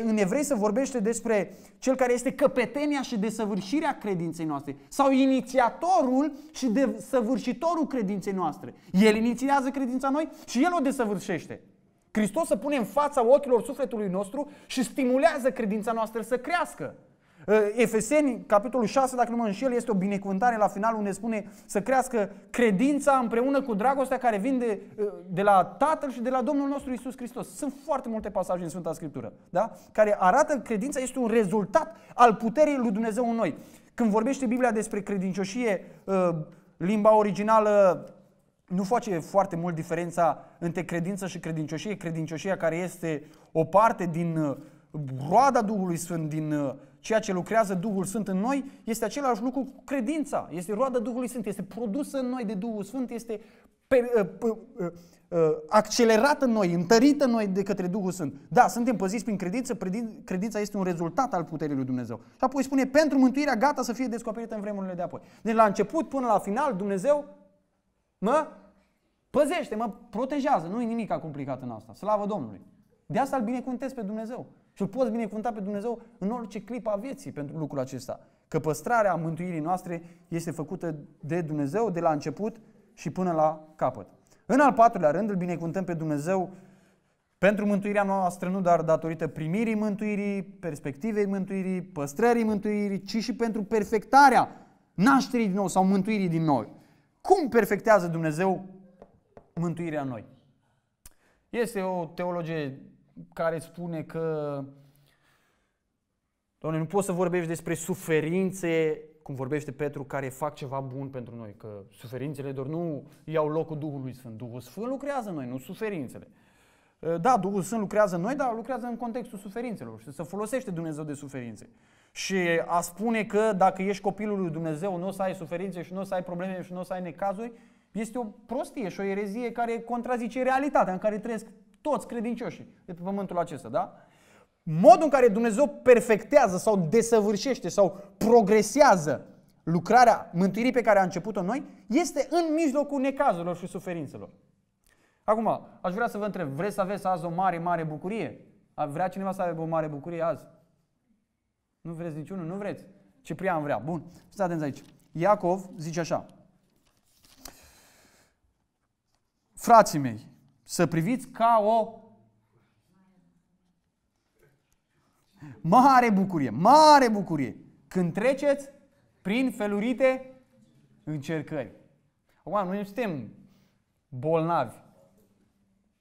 S1: în evrei se vorbește despre cel care este căpetenia și desăvârșirea credinței noastre sau inițiatorul și desăvârșitorul credinței noastre. El inițiază credința noi și el o desăvârșește. Hristos se pune în fața ochilor sufletului nostru și stimulează credința noastră să crească. Uh, Efeseni, capitolul 6, dacă nu mă înșel, este o binecuvântare la final unde spune să crească credința împreună cu dragostea care vin de, uh, de la Tatăl și de la Domnul nostru Isus Hristos. Sunt foarte multe pasaje în Sfânta Scriptură, da? care arată că credința este un rezultat al puterii lui Dumnezeu în noi. Când vorbește Biblia despre credincioșie, uh, limba originală nu face foarte mult diferența între credință și credincioșie. Credincioșia care este o parte din roada Duhului Sfânt, din ceea ce lucrează Duhul Sfânt în noi este același lucru cu credința. Este roada Duhului Sfânt, este produsă în noi de Duhul Sfânt, este pe, uh, pe, uh, uh, accelerată în noi, întărită în noi de către Duhul Sfânt. Da, suntem păziți prin credință, credința este un rezultat al puterii lui Dumnezeu. Și apoi spune, pentru mântuirea gata să fie descoperită în vremurile de apoi. Deci la început până la final, Dumnezeu mă păzește, mă protejează. Nu e nimic complicat în asta. Slavă Domnului! De asta îl binecuvântez pe Dumnezeu. Și îl poți binecuvânta pe Dumnezeu în orice clip a vieții pentru lucrul acesta. Că păstrarea mântuirii noastre este făcută de Dumnezeu de la început și până la capăt. În al patrulea rând îl binecuvântăm pe Dumnezeu pentru mântuirea noastră, nu doar datorită primirii mântuirii, perspectivei mântuirii, păstrării mântuirii, ci și pentru perfectarea nașterii din nou sau mântuirii din noi. Cum perfectează Dumnezeu mântuirea noi? Este o teologie care spune că Doamne, nu poți să vorbești despre suferințe, cum vorbește Petru, care fac ceva bun pentru noi, că suferințele doar nu iau locul Duhului Sfânt. Duhul Sfânt lucrează în noi, nu suferințele. Da, Duhul Sfânt lucrează în noi, dar lucrează în contextul suferințelor și se folosește Dumnezeu de suferințe. Și a spune că dacă ești copilul lui Dumnezeu, nu o să ai suferințe și nu o să ai probleme și nu o să ai necazuri, este o prostie și o erezie care contrazice realitatea în care trăiesc toți credincioșii de pe pământul acesta, da? Modul în care Dumnezeu perfectează sau desăvârșește sau progresează lucrarea mântuirii pe care a început-o noi este în mijlocul necazurilor și suferințelor. Acum, aș vrea să vă întreb, vreți să aveți azi o mare, mare bucurie? Vrea cineva să aibă o mare bucurie azi? Nu vreți niciunul? Nu vreți? Ciprian vrea. Bun, Stai atenți aici. Iacov zice așa. Frații mei, să priviți ca o mare bucurie, mare bucurie, când treceți prin felurite încercări. Acum, noi suntem bolnavi,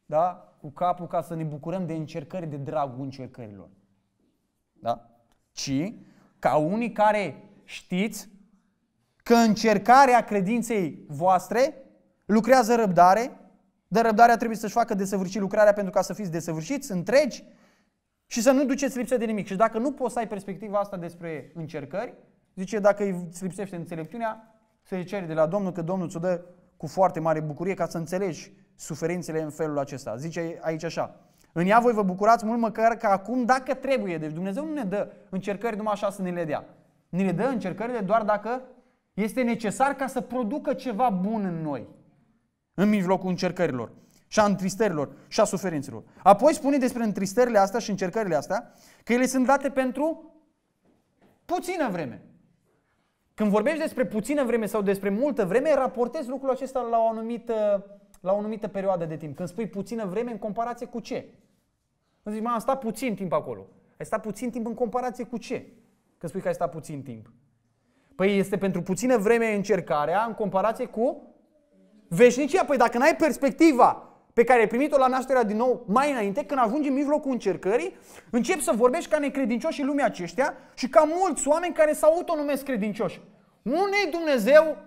S1: da? Cu capul ca să ne bucurăm de încercări, de dragul încercărilor. Da? Ci, ca unii care știți că încercarea credinței voastre lucrează răbdare, dar răbdarea trebuie să-și facă desăvârși lucrarea pentru ca să fiți desăvârșiți, întregi și să nu duceți lipsă de nimic. Și dacă nu poți să ai perspectiva asta despre încercări, zice, dacă îți lipsește înțelepciunea, să-i ceri de la Domnul, că Domnul ți-o dă cu foarte mare bucurie ca să înțelegi suferințele în felul acesta. Zice aici așa, în ea voi vă bucurați mult măcar că acum, dacă trebuie. Deci Dumnezeu nu ne dă încercări numai așa să ne le dea. Ne le dă încercările doar dacă este necesar ca să producă ceva bun în noi în mijlocul încercărilor și a întristărilor și a suferințelor. Apoi spune despre întristările astea și încercările astea că ele sunt date pentru puțină vreme. Când vorbești despre puțină vreme sau despre multă vreme, raportezi lucrul acesta la o anumită, la o anumită perioadă de timp. Când spui puțină vreme, în comparație cu ce? Când zici, mă, am stat puțin timp acolo. Ai stat puțin timp în comparație cu ce? Când spui că ai stat puțin timp. Păi este pentru puțină vreme încercarea în comparație cu Veșnicia, păi dacă n-ai perspectiva pe care ai primit-o la nașterea din nou mai înainte, când ajungi în mijlocul încercării, începi să vorbești ca în lumea aceștia și ca mulți oameni care s-au s-au autonumesc credincioși. Unei Dumnezeu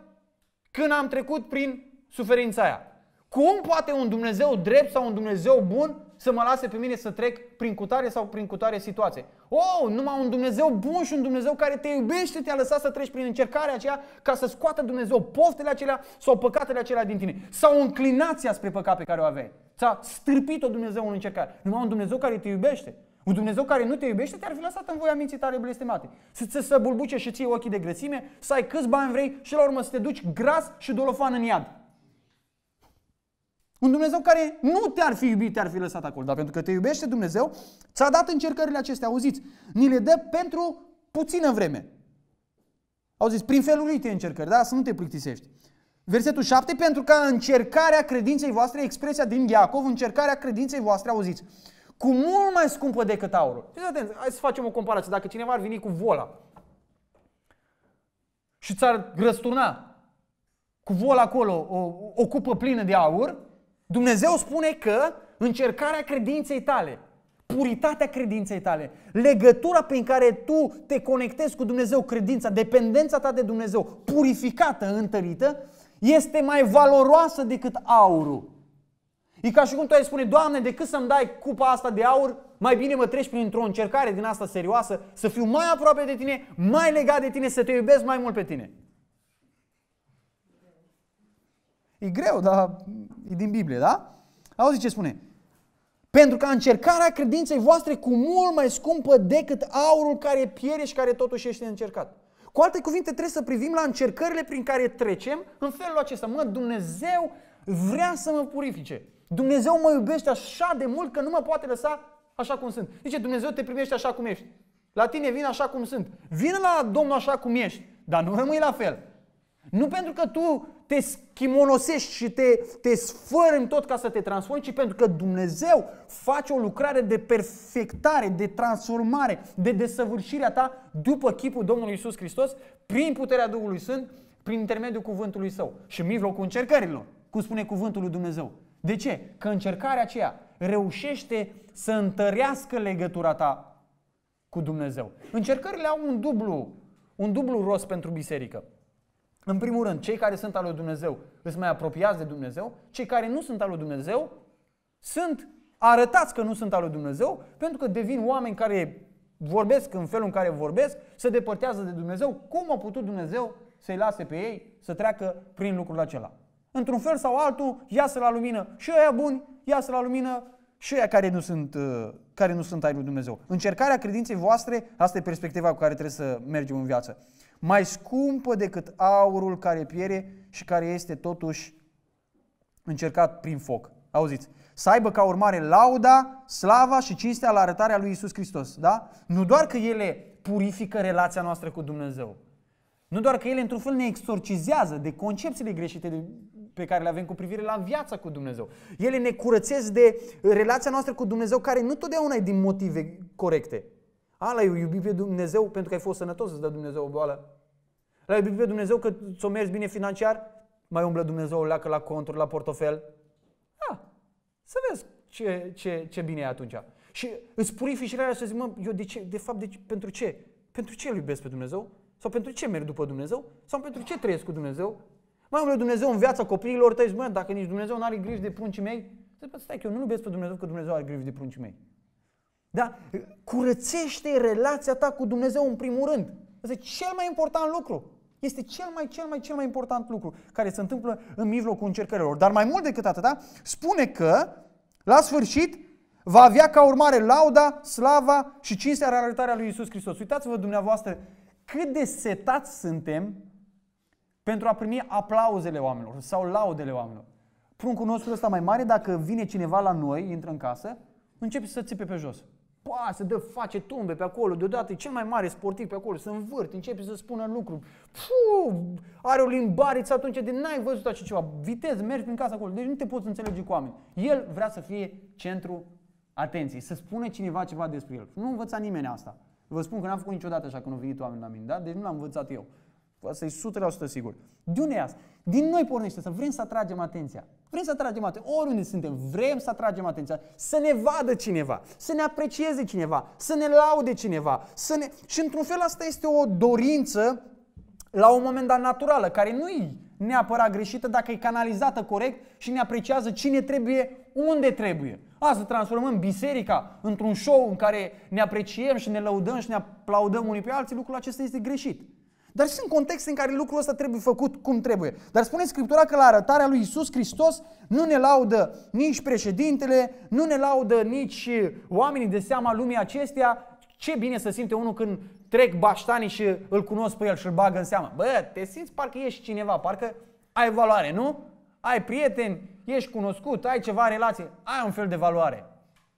S1: când am trecut prin suferința aia? Cum poate un Dumnezeu drept sau un Dumnezeu bun să mă lase pe mine să trec prin cutare sau prin cutare situație. Oh, numai un Dumnezeu bun și un Dumnezeu care te iubește te-a lăsat să treci prin încercarea aceea ca să scoată Dumnezeu poftele acelea sau păcatele acelea din tine. Sau înclinația spre păcat pe care o aveai. Ți-a stârpit-o Dumnezeu în încercare. Numai un Dumnezeu care te iubește. Un Dumnezeu care nu te iubește te-ar fi lăsat în voia minții tale blestemate. Să ți să bulbuce și ție ochii de grăsime, să ai câți bani vrei și la urmă să te duci gras și dolofan în iad. Un Dumnezeu care nu te-ar fi iubit, te-ar fi lăsat acolo. Dar pentru că te iubește Dumnezeu, ți-a dat încercările acestea, auziți, ni le dă pentru puțină vreme. Auziți, prin felul lui te încercări, da? Să nu te plictisești. Versetul 7, pentru că încercarea credinței voastre, expresia din Iacov, încercarea credinței voastre, auziți, cu mult mai scumpă decât aurul. Fiți atenți, hai să facem o comparație. Dacă cineva ar veni cu vola și ți-ar răsturna cu vola acolo o, o cupă plină de aur, Dumnezeu spune că încercarea credinței tale, puritatea credinței tale, legătura prin care tu te conectezi cu Dumnezeu, credința, dependența ta de Dumnezeu, purificată, întărită, este mai valoroasă decât aurul. E ca și cum tu ai spune, Doamne, decât să-mi dai cupa asta de aur, mai bine mă treci printr-o încercare din asta serioasă, să fiu mai aproape de tine, mai legat de tine, să te iubesc mai mult pe tine. E greu, dar e din Biblie, da? Auzi ce spune. Pentru că încercarea credinței voastre cu mult mai scumpă decât aurul care piere și care totuși este încercat. Cu alte cuvinte, trebuie să privim la încercările prin care trecem în felul acesta. Mă, Dumnezeu vrea să mă purifice. Dumnezeu mă iubește așa de mult că nu mă poate lăsa așa cum sunt. Zice, Dumnezeu te primește așa cum ești. La tine vin așa cum sunt. Vin la Domnul așa cum ești, dar nu rămâi la fel. Nu pentru că tu te schimonosești și te, te sfărâmi tot ca să te transformi, ci pentru că Dumnezeu face o lucrare de perfectare, de transformare, de desăvârșirea ta după chipul Domnului Isus Hristos, prin puterea Duhului Sfânt, prin intermediul cuvântului său și în mijlocul încercărilor, cum spune cuvântul lui Dumnezeu. De ce? Că încercarea aceea reușește să întărească legătura ta cu Dumnezeu. Încercările au un dublu, un dublu rost pentru biserică. În primul rând, cei care sunt al lui Dumnezeu îți mai apropiați de Dumnezeu, cei care nu sunt al lui Dumnezeu sunt arătați că nu sunt al lui Dumnezeu pentru că devin oameni care vorbesc în felul în care vorbesc, se depărtează de Dumnezeu. Cum a putut Dumnezeu să-i lase pe ei să treacă prin lucrul acela? Într-un fel sau altul, iasă la lumină și ăia buni, iasă la lumină și ăia care nu sunt, uh, care nu sunt ai lui Dumnezeu. Încercarea credinței voastre, asta e perspectiva cu care trebuie să mergem în viață mai scumpă decât aurul care piere și care este totuși încercat prin foc. Auziți? Să aibă ca urmare lauda, slava și cinstea la arătarea lui Isus Hristos. Da? Nu doar că ele purifică relația noastră cu Dumnezeu. Nu doar că ele într-un fel ne exorcizează de concepțiile greșite de, pe care le avem cu privire la viața cu Dumnezeu. Ele ne curățesc de relația noastră cu Dumnezeu care nu totdeauna e din motive corecte. A, l-ai iubit pe Dumnezeu pentru că ai fost sănătos, îți dă Dumnezeu o boală. L-ai iubit pe Dumnezeu că ți-o mergi bine financiar? Mai umblă Dumnezeu o leacă la conturi, la portofel? Da, să vezi ce, ce, ce bine e atunci. Și îți purifici fișele să zic, mă, eu de ce, de fapt, de, ce, pentru ce? Pentru ce îl iubesc pe Dumnezeu? Sau pentru ce merg după Dumnezeu? Sau pentru ce trăiesc cu Dumnezeu? Mai umblă Dumnezeu în viața copiilor tăi, mă, dacă nici Dumnezeu nu are grijă de pruncii mei, zic, stai că eu nu iubesc pe Dumnezeu că Dumnezeu are grijă de pruncii mei. Da? Curățește relația ta cu Dumnezeu în primul rând. Asta e cel mai important lucru. Este cel mai, cel mai, cel mai important lucru care se întâmplă în mijlocul încercărilor. Dar mai mult decât atât, spune că la sfârșit va avea ca urmare lauda, slava și cinstea realitarea lui Isus Hristos. Uitați-vă dumneavoastră cât de setați suntem pentru a primi aplauzele oamenilor sau laudele oamenilor. Pruncul nostru ăsta mai mare, dacă vine cineva la noi, intră în casă, începe să țipe pe jos se dă, face tumbe pe acolo, deodată e cel mai mare sportiv pe acolo, se învârt, începe să spună lucruri. Puh, are o limbariță atunci de n-ai văzut așa ceva, vitez, mergi prin casa acolo, deci nu te poți înțelege cu oameni. El vrea să fie centru atenției, să spune cineva ceva despre el. Nu învăța nimeni asta. Vă spun că n-am făcut niciodată așa când au venit oameni la mine, da? Deci nu l-am învățat eu. Asta e 100% sigur. De unde e asta? Din noi pornește, să vrem să atragem atenția. Vrem să atragem atenția. Oriunde suntem, vrem să atragem atenția. Să ne vadă cineva, să ne aprecieze cineva, să ne laude cineva. Să ne... Și într-un fel asta este o dorință la un moment dat naturală, care nu e neapărat greșită dacă e canalizată corect și ne apreciază cine trebuie, unde trebuie. A, să transformăm biserica într-un show în care ne apreciem și ne lăudăm și ne aplaudăm unii pe alții, lucrul acesta este greșit. Dar sunt contexte în care lucrul ăsta trebuie făcut cum trebuie. Dar spune Scriptura că la arătarea lui Isus Hristos nu ne laudă nici președintele, nu ne laudă nici oamenii de seama lumii acesteia. Ce bine să simte unul când trec baștanii și îl cunosc pe el și îl bagă în seamă. Bă, te simți parcă ești cineva, parcă ai valoare, nu? Ai prieteni, ești cunoscut, ai ceva relație, ai un fel de valoare.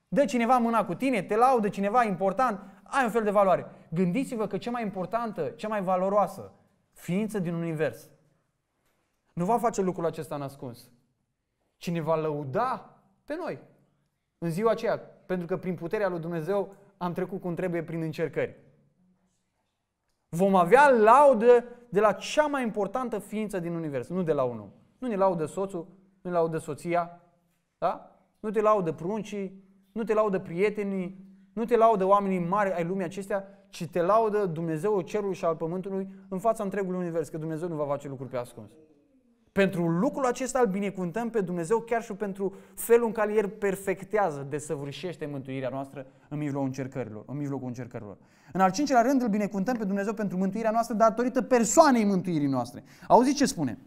S1: Dă cineva mâna cu tine, te laudă cineva important, ai un fel de valoare. Gândiți-vă că cea mai importantă, cea mai valoroasă ființă din univers nu va face lucrul acesta nascuns, Cine va lăuda pe noi în ziua aceea, pentru că prin puterea lui Dumnezeu am trecut cum trebuie prin încercări. Vom avea laudă de la cea mai importantă ființă din univers, nu de la un om. Nu ne laudă soțul, nu ne laudă soția, da? nu te laudă pruncii, nu te laudă prietenii, nu te laudă oamenii mari ai lumii acestea, ci te laudă Dumnezeu, cerului și al pământului în fața întregului univers, că Dumnezeu nu va face lucruri pe ascuns. Pentru lucrul acesta îl binecuvântăm pe Dumnezeu chiar și pentru felul în care El perfectează, desăvârșește mântuirea noastră în mijlocul încercărilor. În, mijlocul încercărilor. în al cincilea rând îl binecuvântăm pe Dumnezeu pentru mântuirea noastră datorită persoanei mântuirii noastre. Auziți ce spune?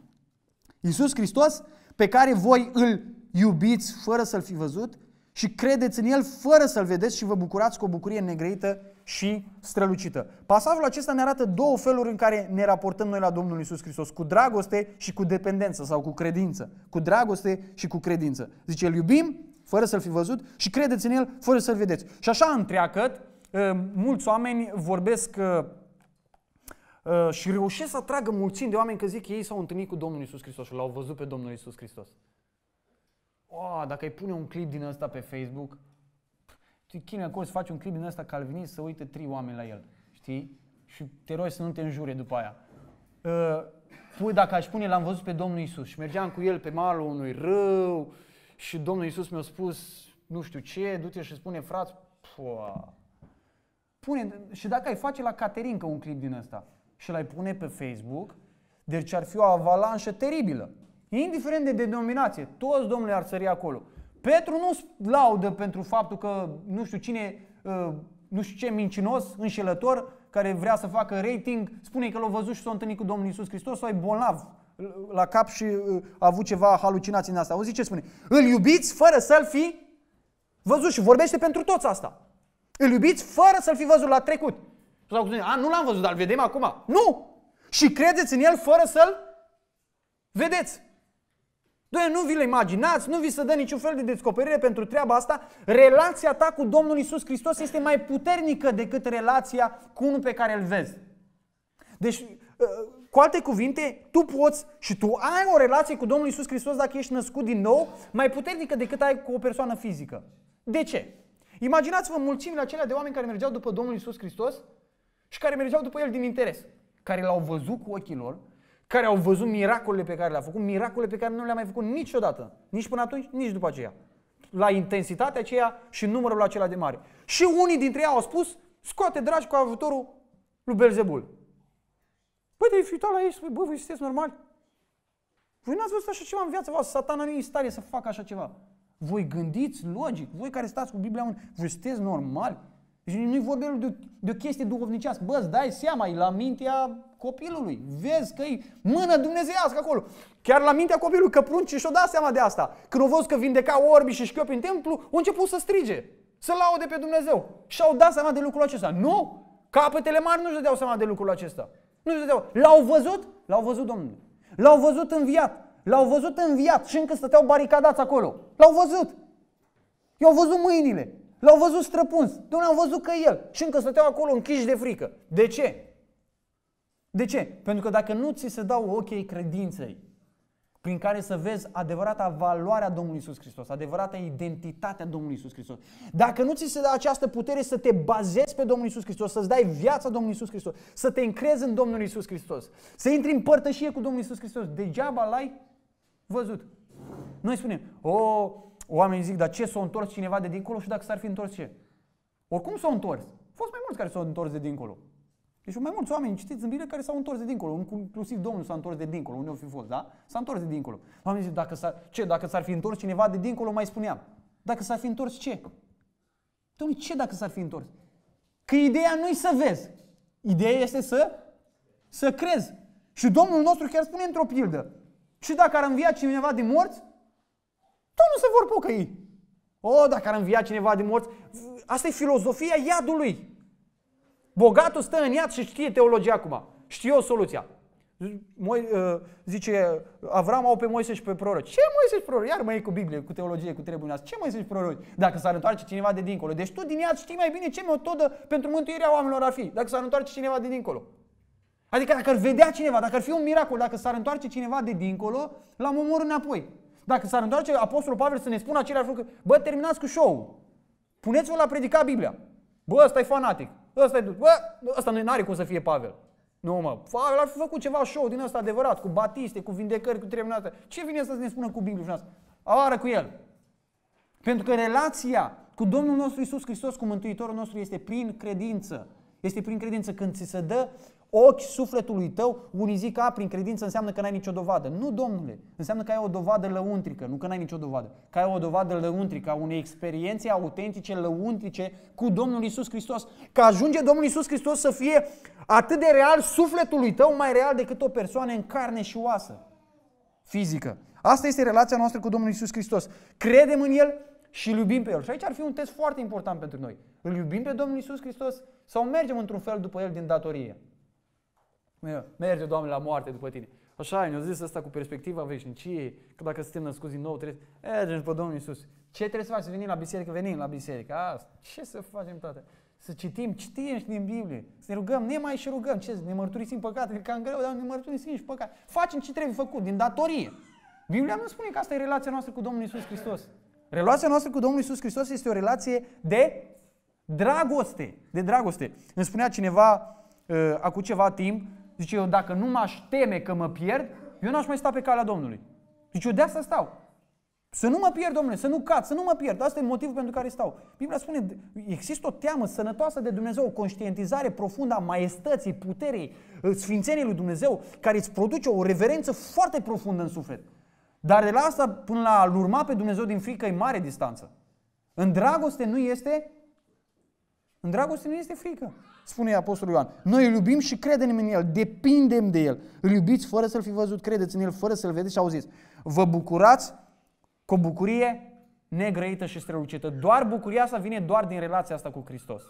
S1: Iisus Hristos pe care voi îl iubiți fără să-L fi văzut, și credeți în el fără să-l vedeți și vă bucurați cu o bucurie negreită și strălucită. Pasajul acesta ne arată două feluri în care ne raportăm noi la Domnul Isus Hristos, cu dragoste și cu dependență sau cu credință. Cu dragoste și cu credință. Zice, îl iubim fără să-l fi văzut și credeți în el fără să-l vedeți. Și așa întreacăt, ă, mulți oameni vorbesc ă, ă, și reușesc să atragă mulțimi de oameni că zic că ei s-au întâlnit cu Domnul Isus Hristos și l-au văzut pe Domnul Isus Hristos oh, dacă ai pune un clip din ăsta pe Facebook, tu chine acolo să faci un clip din ăsta calvinist să uite trei oameni la el, știi? Și te rogi să nu te înjure după aia. Uh, dacă aș pune, l-am văzut pe Domnul Isus și mergeam cu el pe malul unui râu și Domnul Isus mi-a spus nu știu ce, du-te și spune, frați, pua. Pune, și dacă ai face la Caterinca un clip din ăsta și l-ai pune pe Facebook, deci ar fi o avalanșă teribilă indiferent de denominație, toți domnule ar sări acolo. Petru nu laudă pentru faptul că nu știu cine, ă, nu știu ce mincinos, înșelător, care vrea să facă rating, spune că l-a văzut și s-a întâlnit cu Domnul Isus Hristos sau e bolnav la cap și ă, a avut ceva halucinații în asta. Auzi ce spune? Îl iubiți fără să-l fi văzut și vorbește pentru toți asta. Îl iubiți fără să-l fi văzut la trecut. Sau spune, a, nu l-am văzut, dar vedem acum. Nu! Și credeți în el fără să-l vedeți. Doamne, nu vi le imaginați, nu vi se dă niciun fel de descoperire pentru treaba asta. Relația ta cu Domnul Isus Hristos este mai puternică decât relația cu unul pe care îl vezi. Deci, ă, cu alte cuvinte, tu poți și tu ai o relație cu Domnul Isus Hristos dacă ești născut din nou, mai puternică decât ai cu o persoană fizică. De ce? Imaginați-vă mulțimile acelea de oameni care mergeau după Domnul Isus Hristos și care mergeau după El din interes, care l-au văzut cu ochii lor, care au văzut miracolele pe care le-a făcut, miracole pe care nu le-a mai făcut niciodată, nici până atunci, nici după aceea. La intensitatea aceea și numărul acela de mare. Și unii dintre ei au spus, scoate dragi cu ajutorul lui Belzebul. Păi te-ai uitat la ei și bă, voi sunteți normali? Voi n-ați văzut așa ceva în viața voastră, satana nu e în stare să facă așa ceva. Voi gândiți logic, voi care stați cu Biblia voi sunteți normali? Deci nu-i vorbim de, de o chestie duhovnicească. Bă, îți dai seama, e la mintea copilului. Vezi că e mână dumnezeiască acolo. Chiar la mintea copilului, că prunci și-o da seama de asta. Când au văzut că vindeca orbi și șchiopi în templu, au început să strige, să laude pe Dumnezeu. Și au dat seama de lucrul acesta. Nu! Capetele mari nu-și dădeau seama de lucrul acesta. Nu-și dădeau. L-au văzut? L-au văzut Domnul. L-au văzut înviat. L-au văzut înviat și încă stăteau baricadați acolo. L-au văzut. I-au văzut mâinile. L-au văzut străpuns. Domnul, au văzut că el. Și încă stăteau acolo închiși de frică. De ce? De ce? Pentru că dacă nu ți se dau ochii credinței prin care să vezi adevărata valoare a Domnului Isus Hristos, adevărata identitate a Domnului Isus Hristos, dacă nu ți se dă această putere să te bazezi pe Domnul Isus Hristos, să-ți dai viața Domnului Isus Hristos, să te încrezi în Domnul Isus Hristos, să intri în părtășie cu Domnul Isus Hristos, degeaba l-ai văzut. Noi spunem, o, oamenii zic, dar ce s-a întors cineva de dincolo și dacă s-ar fi întors ce? Oricum s-a întors. Au fost mai mulți care s-au întors de dincolo. Deci mai mulți oameni citiți în Biblie care s-au întors de dincolo, inclusiv Domnul s-a întors de dincolo, unde au fi fost, da? S-a întors de dincolo. Oamenii zic, dacă s-ar, ce, dacă s-ar fi întors cineva de dincolo, mai spuneam. Dacă s-ar fi întors, ce? Domnul, ce dacă s-ar fi întors? Că ideea nu-i să vezi. Ideea este să, să crezi. Și Domnul nostru chiar spune într-o pildă. Și dacă ar învia cineva de morți, tot nu se vor pocăi. O, dacă ar învia cineva de morți, asta e filozofia iadului. Bogatul stă în iad și știe teologia acum. Știe o soluția. Moi, uh, zice Avram au pe Moise și pe proroci. Ce Moise și proroci? Iar mai e cu Biblie, cu teologie, cu trebuie Ce Moise și proroci? Dacă s-ar întoarce cineva de dincolo. Deci tu din iad știi mai bine ce metodă pentru mântuirea oamenilor ar fi. Dacă s-ar întoarce cineva de dincolo. Adică dacă ar vedea cineva, dacă ar fi un miracol, dacă s-ar întoarce cineva de dincolo, l-am omor înapoi. Dacă s-ar întoarce Apostolul Pavel să ne spună același lucru, bă, terminați cu show-ul. Puneți-vă la predica Biblia. Bă, ăsta e fanatic. Ăsta e Bă, ăsta nu are cum să fie Pavel. Nu, mă. Pavel ar fi făcut ceva show din ăsta adevărat, cu batiste, cu vindecări, cu tremurate. Ce vine să ne spună cu Biblia noastră? Avară cu el. Pentru că relația cu Domnul nostru Isus Hristos, cu Mântuitorul nostru, este prin credință. Este prin credință când ți se dă ochi sufletului tău, unii zic că prin credință înseamnă că n-ai nicio dovadă. Nu, domnule, înseamnă că ai o dovadă lăuntrică, nu că n-ai nicio dovadă, că ai o dovadă lăuntrică a unei experiențe autentice, lăuntrice cu Domnul Isus Hristos. Că ajunge Domnul Isus Hristos să fie atât de real sufletului tău, mai real decât o persoană în carne și oasă fizică. Asta este relația noastră cu Domnul Isus Hristos. Credem în El și îl iubim pe El. Și aici ar fi un test foarte important pentru noi. Îl iubim pe Domnul Isus Hristos sau mergem într-un fel după El din datorie? Merge, Doamne, la moarte după tine. Așa, ne-a zis asta cu perspectiva veșniciei, că dacă suntem născuți din nou, trebuie să mergem după Domnul Iisus. Ce trebuie să facem? Să venim la biserică? Venim la biserică. Asta. Ce să facem toate? Să citim, citim și din Biblie. Să ne rugăm, ne mai și rugăm. Ce? Ne mărturisim Că am greu, dar ne mărturisim și păcate. Facem ce trebuie făcut, din datorie. Biblia nu spune că asta e relația noastră cu Domnul Iisus Hristos. Relația noastră cu Domnul Iisus Hristos este o relație de dragoste. De dragoste. Îmi spunea cineva uh, acum ceva timp, Zice, eu dacă nu m-aș teme că mă pierd, eu n-aș mai sta pe calea Domnului. Zice, eu de asta stau. Să nu mă pierd, domnule, să nu cad, să nu mă pierd. Asta e motivul pentru care stau. Biblia spune, există o teamă sănătoasă de Dumnezeu, o conștientizare profundă a maestății, puterii, uh, sfințeniei lui Dumnezeu, care îți produce o reverență foarte profundă în suflet. Dar de la asta până la a urma pe Dumnezeu din frică e mare distanță. În dragoste nu este în dragoste nu este frică spune Apostolul Ioan. Noi îl iubim și credem în el, depindem de el. Îl iubiți fără să-l fi văzut, credeți în el fără să-l vedeți și auziți. Vă bucurați cu o bucurie negrăită și strălucită. Doar bucuria asta vine doar din relația asta cu Hristos.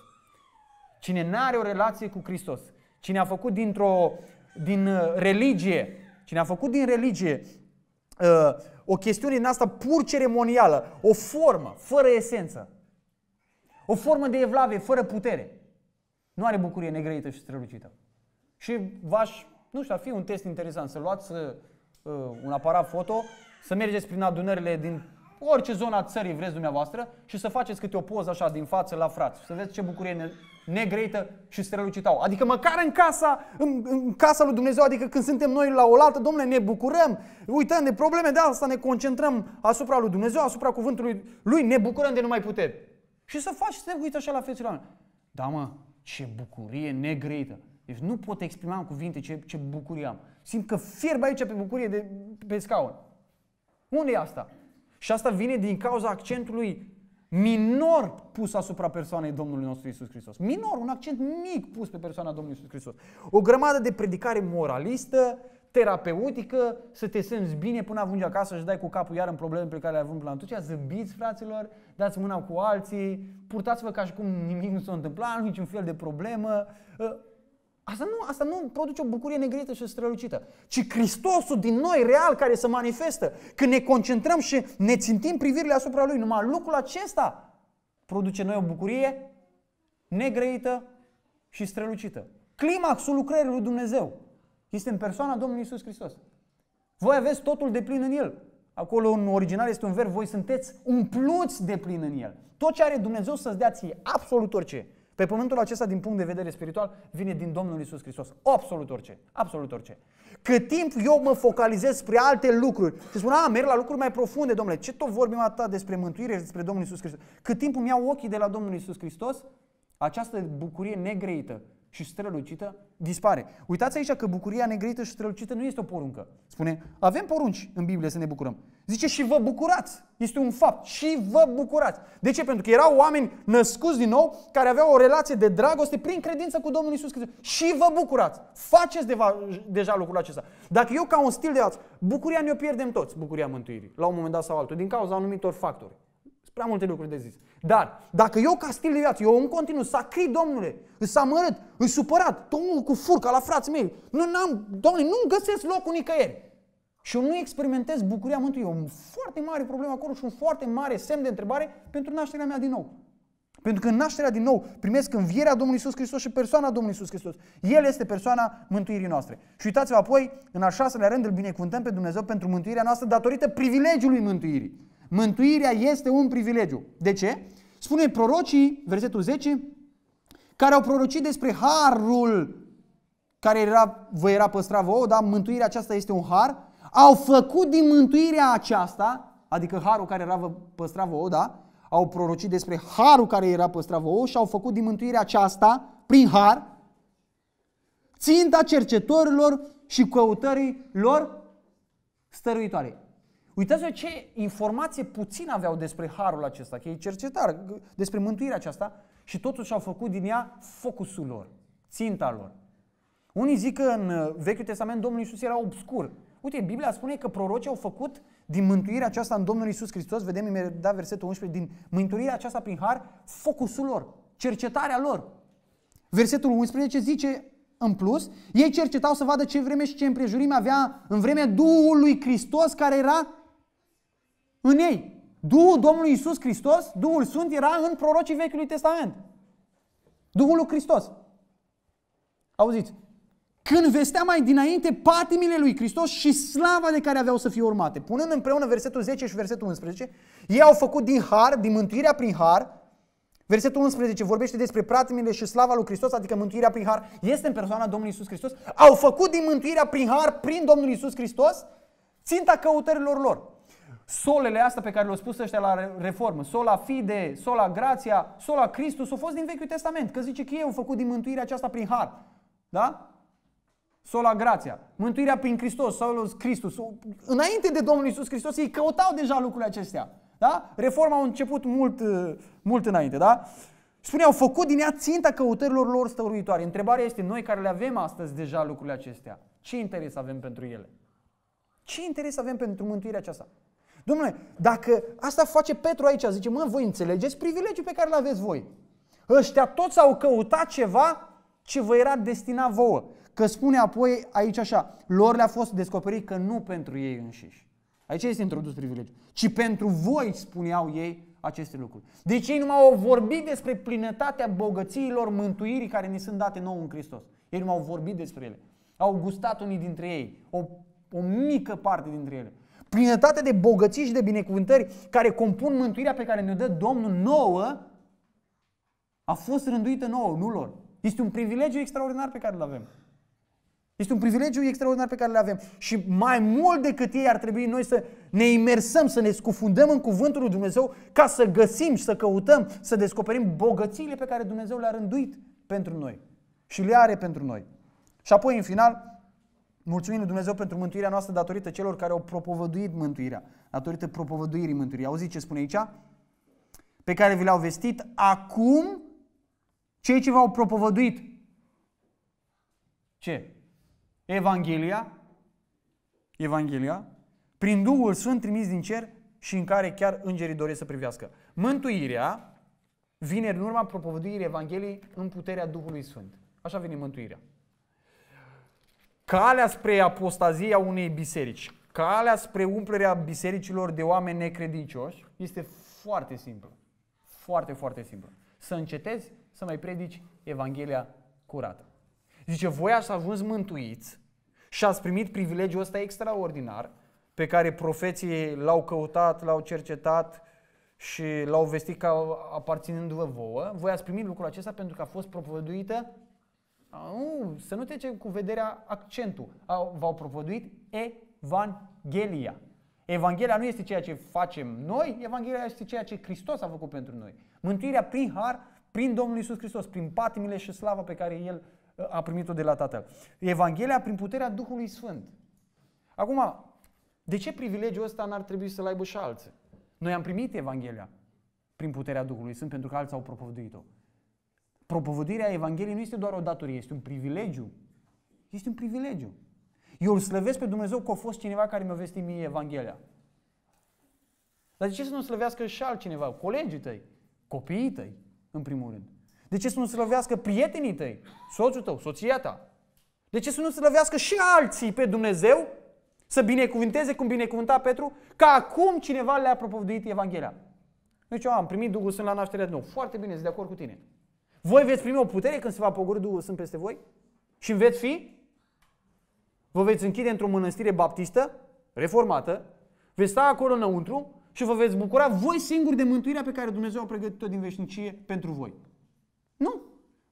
S1: Cine nu are o relație cu Hristos, cine a făcut dintr-o, din uh, religie, cine a făcut din religie uh, o chestiune din asta pur ceremonială, o formă, fără esență, o formă de evlavie, fără putere, nu are bucurie negrăită și strălucită. Și v-aș, nu știu, ar fi un test interesant să luați uh, uh un aparat foto, să mergeți prin adunările din orice zona a țării vreți dumneavoastră și să faceți câte o poză așa din față la frați. Să vedeți ce bucurie negreită și strălucită au. Adică măcar în casa, în, în casa lui Dumnezeu, adică când suntem noi la oaltă, domnule, ne bucurăm, uităm de probleme, de asta ne concentrăm asupra lui Dumnezeu, asupra cuvântului lui, ne bucurăm de numai putere. Și să faci, să te uiți așa la fețele oameni. Da, mă, ce bucurie negrită. Deci nu pot exprima în cuvinte ce, ce bucurie am. Simt că fierb aici pe bucurie de pe scaun. Unde e asta? Și asta vine din cauza accentului minor pus asupra persoanei Domnului nostru Isus Hristos. Minor, un accent mic pus pe persoana Domnului Isus Hristos. O grămadă de predicare moralistă, terapeutică, să te simți bine până ajungi acasă și dai cu capul iar în probleme pe care le avem la atunci. Zâmbiți, fraților, dați mâna cu alții, purtați-vă ca și cum nimic nu s-a întâmplat, niciun fel de problemă. Ă, asta nu, asta nu produce o bucurie negrită și strălucită, ci Hristosul din noi real care se manifestă. Când ne concentrăm și ne țintim privirile asupra Lui, numai lucrul acesta produce noi o bucurie negrăită și strălucită. Climaxul lucrării lui Dumnezeu. Este în persoana Domnului Isus Hristos. Voi aveți totul de plin în El. Acolo în original este un verb, voi sunteți umpluți de plin în El. Tot ce are Dumnezeu să-ți dea ție, absolut orice, pe pământul acesta din punct de vedere spiritual, vine din Domnul Isus Hristos. Absolut orice, absolut orice. Cât timp eu mă focalizez spre alte lucruri și spun, a, merg la lucruri mai profunde, domnule, ce tot vorbim atât despre mântuire și despre Domnul Isus Hristos? Cât timp îmi iau ochii de la Domnul Isus Hristos, această bucurie negreită și strălucită dispare. Uitați aici că bucuria negrită și strălucită nu este o poruncă. Spune, avem porunci în Biblie să ne bucurăm. Zice și vă bucurați. Este un fapt. Și vă bucurați. De ce? Pentru că erau oameni născuți din nou care aveau o relație de dragoste prin credință cu Domnul Isus Hristos. Și vă bucurați. Faceți deva, deja lucrul acesta. Dacă eu ca un stil de viață, bucuria ne-o pierdem toți, bucuria mântuirii, la un moment dat sau altul, din cauza anumitor factori. Prea multe lucruri de zis. Dar dacă eu ca stil de viață, eu în continuu să cri, domnule, îs amărât, îs supărat, domnul cu furca la frații mei, nu am, domnule, nu găsesc locul nicăieri. Și eu nu experimentez bucuria mântuirii. E o foarte mare problemă acolo și un foarte mare semn de întrebare pentru nașterea mea din nou. Pentru că în nașterea din nou primesc învierea Domnului Isus Hristos și persoana Domnului Isus Hristos. El este persoana mântuirii noastre. Și uitați-vă apoi, în al șaselea rând îl binecuvântăm pe Dumnezeu pentru mântuirea noastră datorită privilegiului mântuirii. Mântuirea este un privilegiu. De ce? Spune prorocii, versetul 10, care au prorocit despre harul care era, vă era păstrat vouă, dar mântuirea aceasta este un har, au făcut din mântuirea aceasta, adică harul care era vă păstrat vouă, da? Au prorocit despre harul care era păstrat vouă și au făcut din mântuirea aceasta, prin har, ținta cercetorilor și căutării lor stăruitoare. Uitați-vă ce informație puțin aveau despre harul acesta, că ei cercetar despre mântuirea aceasta și totuși au făcut din ea focusul lor, ținta lor. Unii zic că în uh, Vechiul Testament Domnul Isus era obscur. Uite, Biblia spune că prorocii au făcut din mântuirea aceasta în Domnul Isus Hristos, vedem imediat versetul 11, din mântuirea aceasta prin har, focusul lor, cercetarea lor. Versetul 11 zice în plus, ei cercetau să vadă ce vreme și ce împrejurime avea în vremea Duhului Hristos care era în ei. Duhul Domnului Isus Hristos, Duhul Sfânt, era în prorocii Vechiului Testament. Duhul lui Hristos. Auziți, când vestea mai dinainte patimile lui Hristos și slava de care aveau să fie urmate. Punând împreună versetul 10 și versetul 11, ei au făcut din har, din mântuirea prin har, Versetul 11 vorbește despre pratimile și slava lui Hristos, adică mântuirea prin har, este în persoana Domnului Isus Hristos. Au făcut din mântuirea prin har, prin Domnul Isus Hristos, ținta căutărilor lor solele astea pe care le-au spus ăștia la reformă, sola fide, sola grația, sola Christus, au fost din Vechiul Testament, că zice că ei au făcut din mântuirea aceasta prin har. Da? Sola grația. Mântuirea prin Hristos, solus Christus. Înainte de Domnul Isus Hristos, ei căutau deja lucrurile acestea. Da? Reforma a început mult, uh, mult înainte, da? au făcut din ea ținta căutărilor lor stăruitoare. Întrebarea este, noi care le avem astăzi deja lucrurile acestea, ce interes avem pentru ele? Ce interes avem pentru mântuirea aceasta? Domnule, dacă asta face Petru aici, zice, mă, voi înțelegeți privilegiul pe care îl aveți voi. Ăștia toți au căutat ceva ce vă era destinat vouă. Că spune apoi aici așa, lor le-a fost descoperit că nu pentru ei înșiși. Aici este introdus privilegiul. Ci pentru voi spuneau ei aceste lucruri. Deci ei numai au vorbit despre plinătatea bogățiilor mântuirii care ni sunt date nou în Hristos. Ei nu au vorbit despre ele. Au gustat unii dintre ei, o, o mică parte dintre ele plinătate de bogății și de binecuvântări care compun mântuirea pe care ne-o dă Domnul nouă, a fost rânduită nouă, nu lor. Este un privilegiu extraordinar pe care îl avem. Este un privilegiu extraordinar pe care îl avem. Și mai mult decât ei ar trebui noi să ne imersăm, să ne scufundăm în cuvântul lui Dumnezeu ca să găsim și să căutăm, să descoperim bogățiile pe care Dumnezeu le-a rânduit pentru noi. Și le are pentru noi. Și apoi, în final, Mulțumim lui Dumnezeu pentru mântuirea noastră datorită celor care au propovăduit mântuirea, datorită propovăduirii mântuirii. Auzi ce spune aici? Pe care vi le au vestit acum cei ce v-au propovăduit. Ce? Evanghelia, Evanghelia, prin Duhul Sfânt trimis din cer și în care chiar îngerii doresc să privească. Mântuirea vine în urma propovăduirii Evangheliei în puterea Duhului Sfânt. Așa vine mântuirea calea spre apostazia unei biserici, calea spre umplerea bisericilor de oameni necredincioși este foarte simplă. Foarte, foarte simplă. Să încetezi să mai predici Evanghelia curată. Zice, voi ați ajuns mântuiți și ați primit privilegiul ăsta extraordinar pe care profeții l-au căutat, l-au cercetat și l-au vestit ca aparținându-vă vouă. Voi ați primit lucrul acesta pentru că a fost propovăduită nu, să nu trecem cu vederea accentul. V-au propăduit Evanghelia. Evanghelia nu este ceea ce facem noi, Evanghelia este ceea ce Hristos a făcut pentru noi. Mântuirea prin har, prin Domnul Isus Hristos, prin patimile și slava pe care El uh, a primit-o de la Tatăl. Evanghelia prin puterea Duhului Sfânt. Acum, de ce privilegiul ăsta n-ar trebui să-l aibă și alții? Noi am primit Evanghelia prin puterea Duhului Sfânt pentru că alții au propovăduit-o propovăduirea Evangheliei nu este doar o datorie, este un privilegiu. Este un privilegiu. Eu îl slăvesc pe Dumnezeu că a fost cineva care mi-a vestit mie Evanghelia. Dar de ce să nu slăvească și altcineva? Colegii tăi, copiii tăi, în primul rând. De ce să nu slăvească prietenii tăi, soțul tău, soția ta? De ce să nu slăvească și alții pe Dumnezeu? Să binecuvinteze cum binecuvânta Petru? Ca acum cineva le-a propovăduit Evanghelia. Deci eu am primit Duhul Sfânt la nașterea nou. Foarte bine, sunt de acord cu tine. Voi veți primi o putere când se va pogori Duhul Sfânt peste voi? Și veți fi? Vă veți închide într-o mănăstire baptistă, reformată, veți sta acolo înăuntru și vă veți bucura voi singuri de mântuirea pe care Dumnezeu a pregătit-o din veșnicie pentru voi. Nu!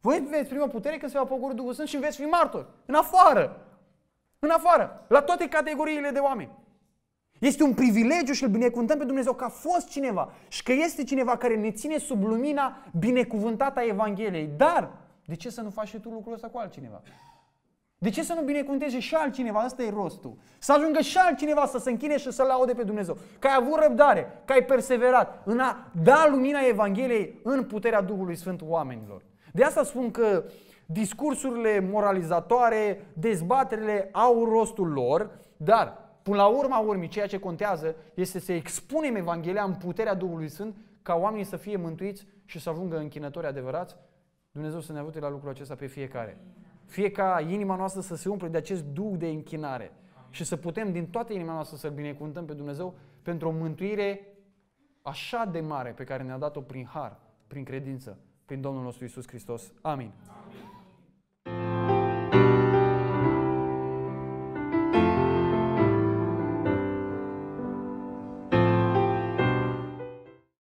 S1: Voi veți primi o putere când se va pogori Duhul Sfânt și veți fi martori. În afară! În afară! La toate categoriile de oameni. Este un privilegiu și îl binecuvântăm pe Dumnezeu că a fost cineva și că este cineva care ne ține sub lumina binecuvântată a Evangheliei. Dar de ce să nu faci și tu lucrul ăsta cu altcineva? De ce să nu binecuvânteze și altcineva? Asta e rostul. Să ajungă și altcineva să se închine și să laude pe Dumnezeu. Că ai avut răbdare, că ai perseverat în a da lumina Evangheliei în puterea Duhului Sfânt oamenilor. De asta spun că discursurile moralizatoare, dezbaterile au rostul lor, dar Până la urma urmii, ceea ce contează este să expunem Evanghelia în puterea Duhului Sfânt ca oamenii să fie mântuiți și să ajungă închinători adevărați. Dumnezeu să ne ajute la lucrul acesta pe fiecare. Fie ca inima noastră să se umple de acest duh de închinare și să putem din toată inima noastră să-L binecuvântăm pe Dumnezeu pentru o mântuire așa de mare pe care ne-a dat-o prin har, prin credință, prin Domnul nostru Isus Hristos. Amin. Amin.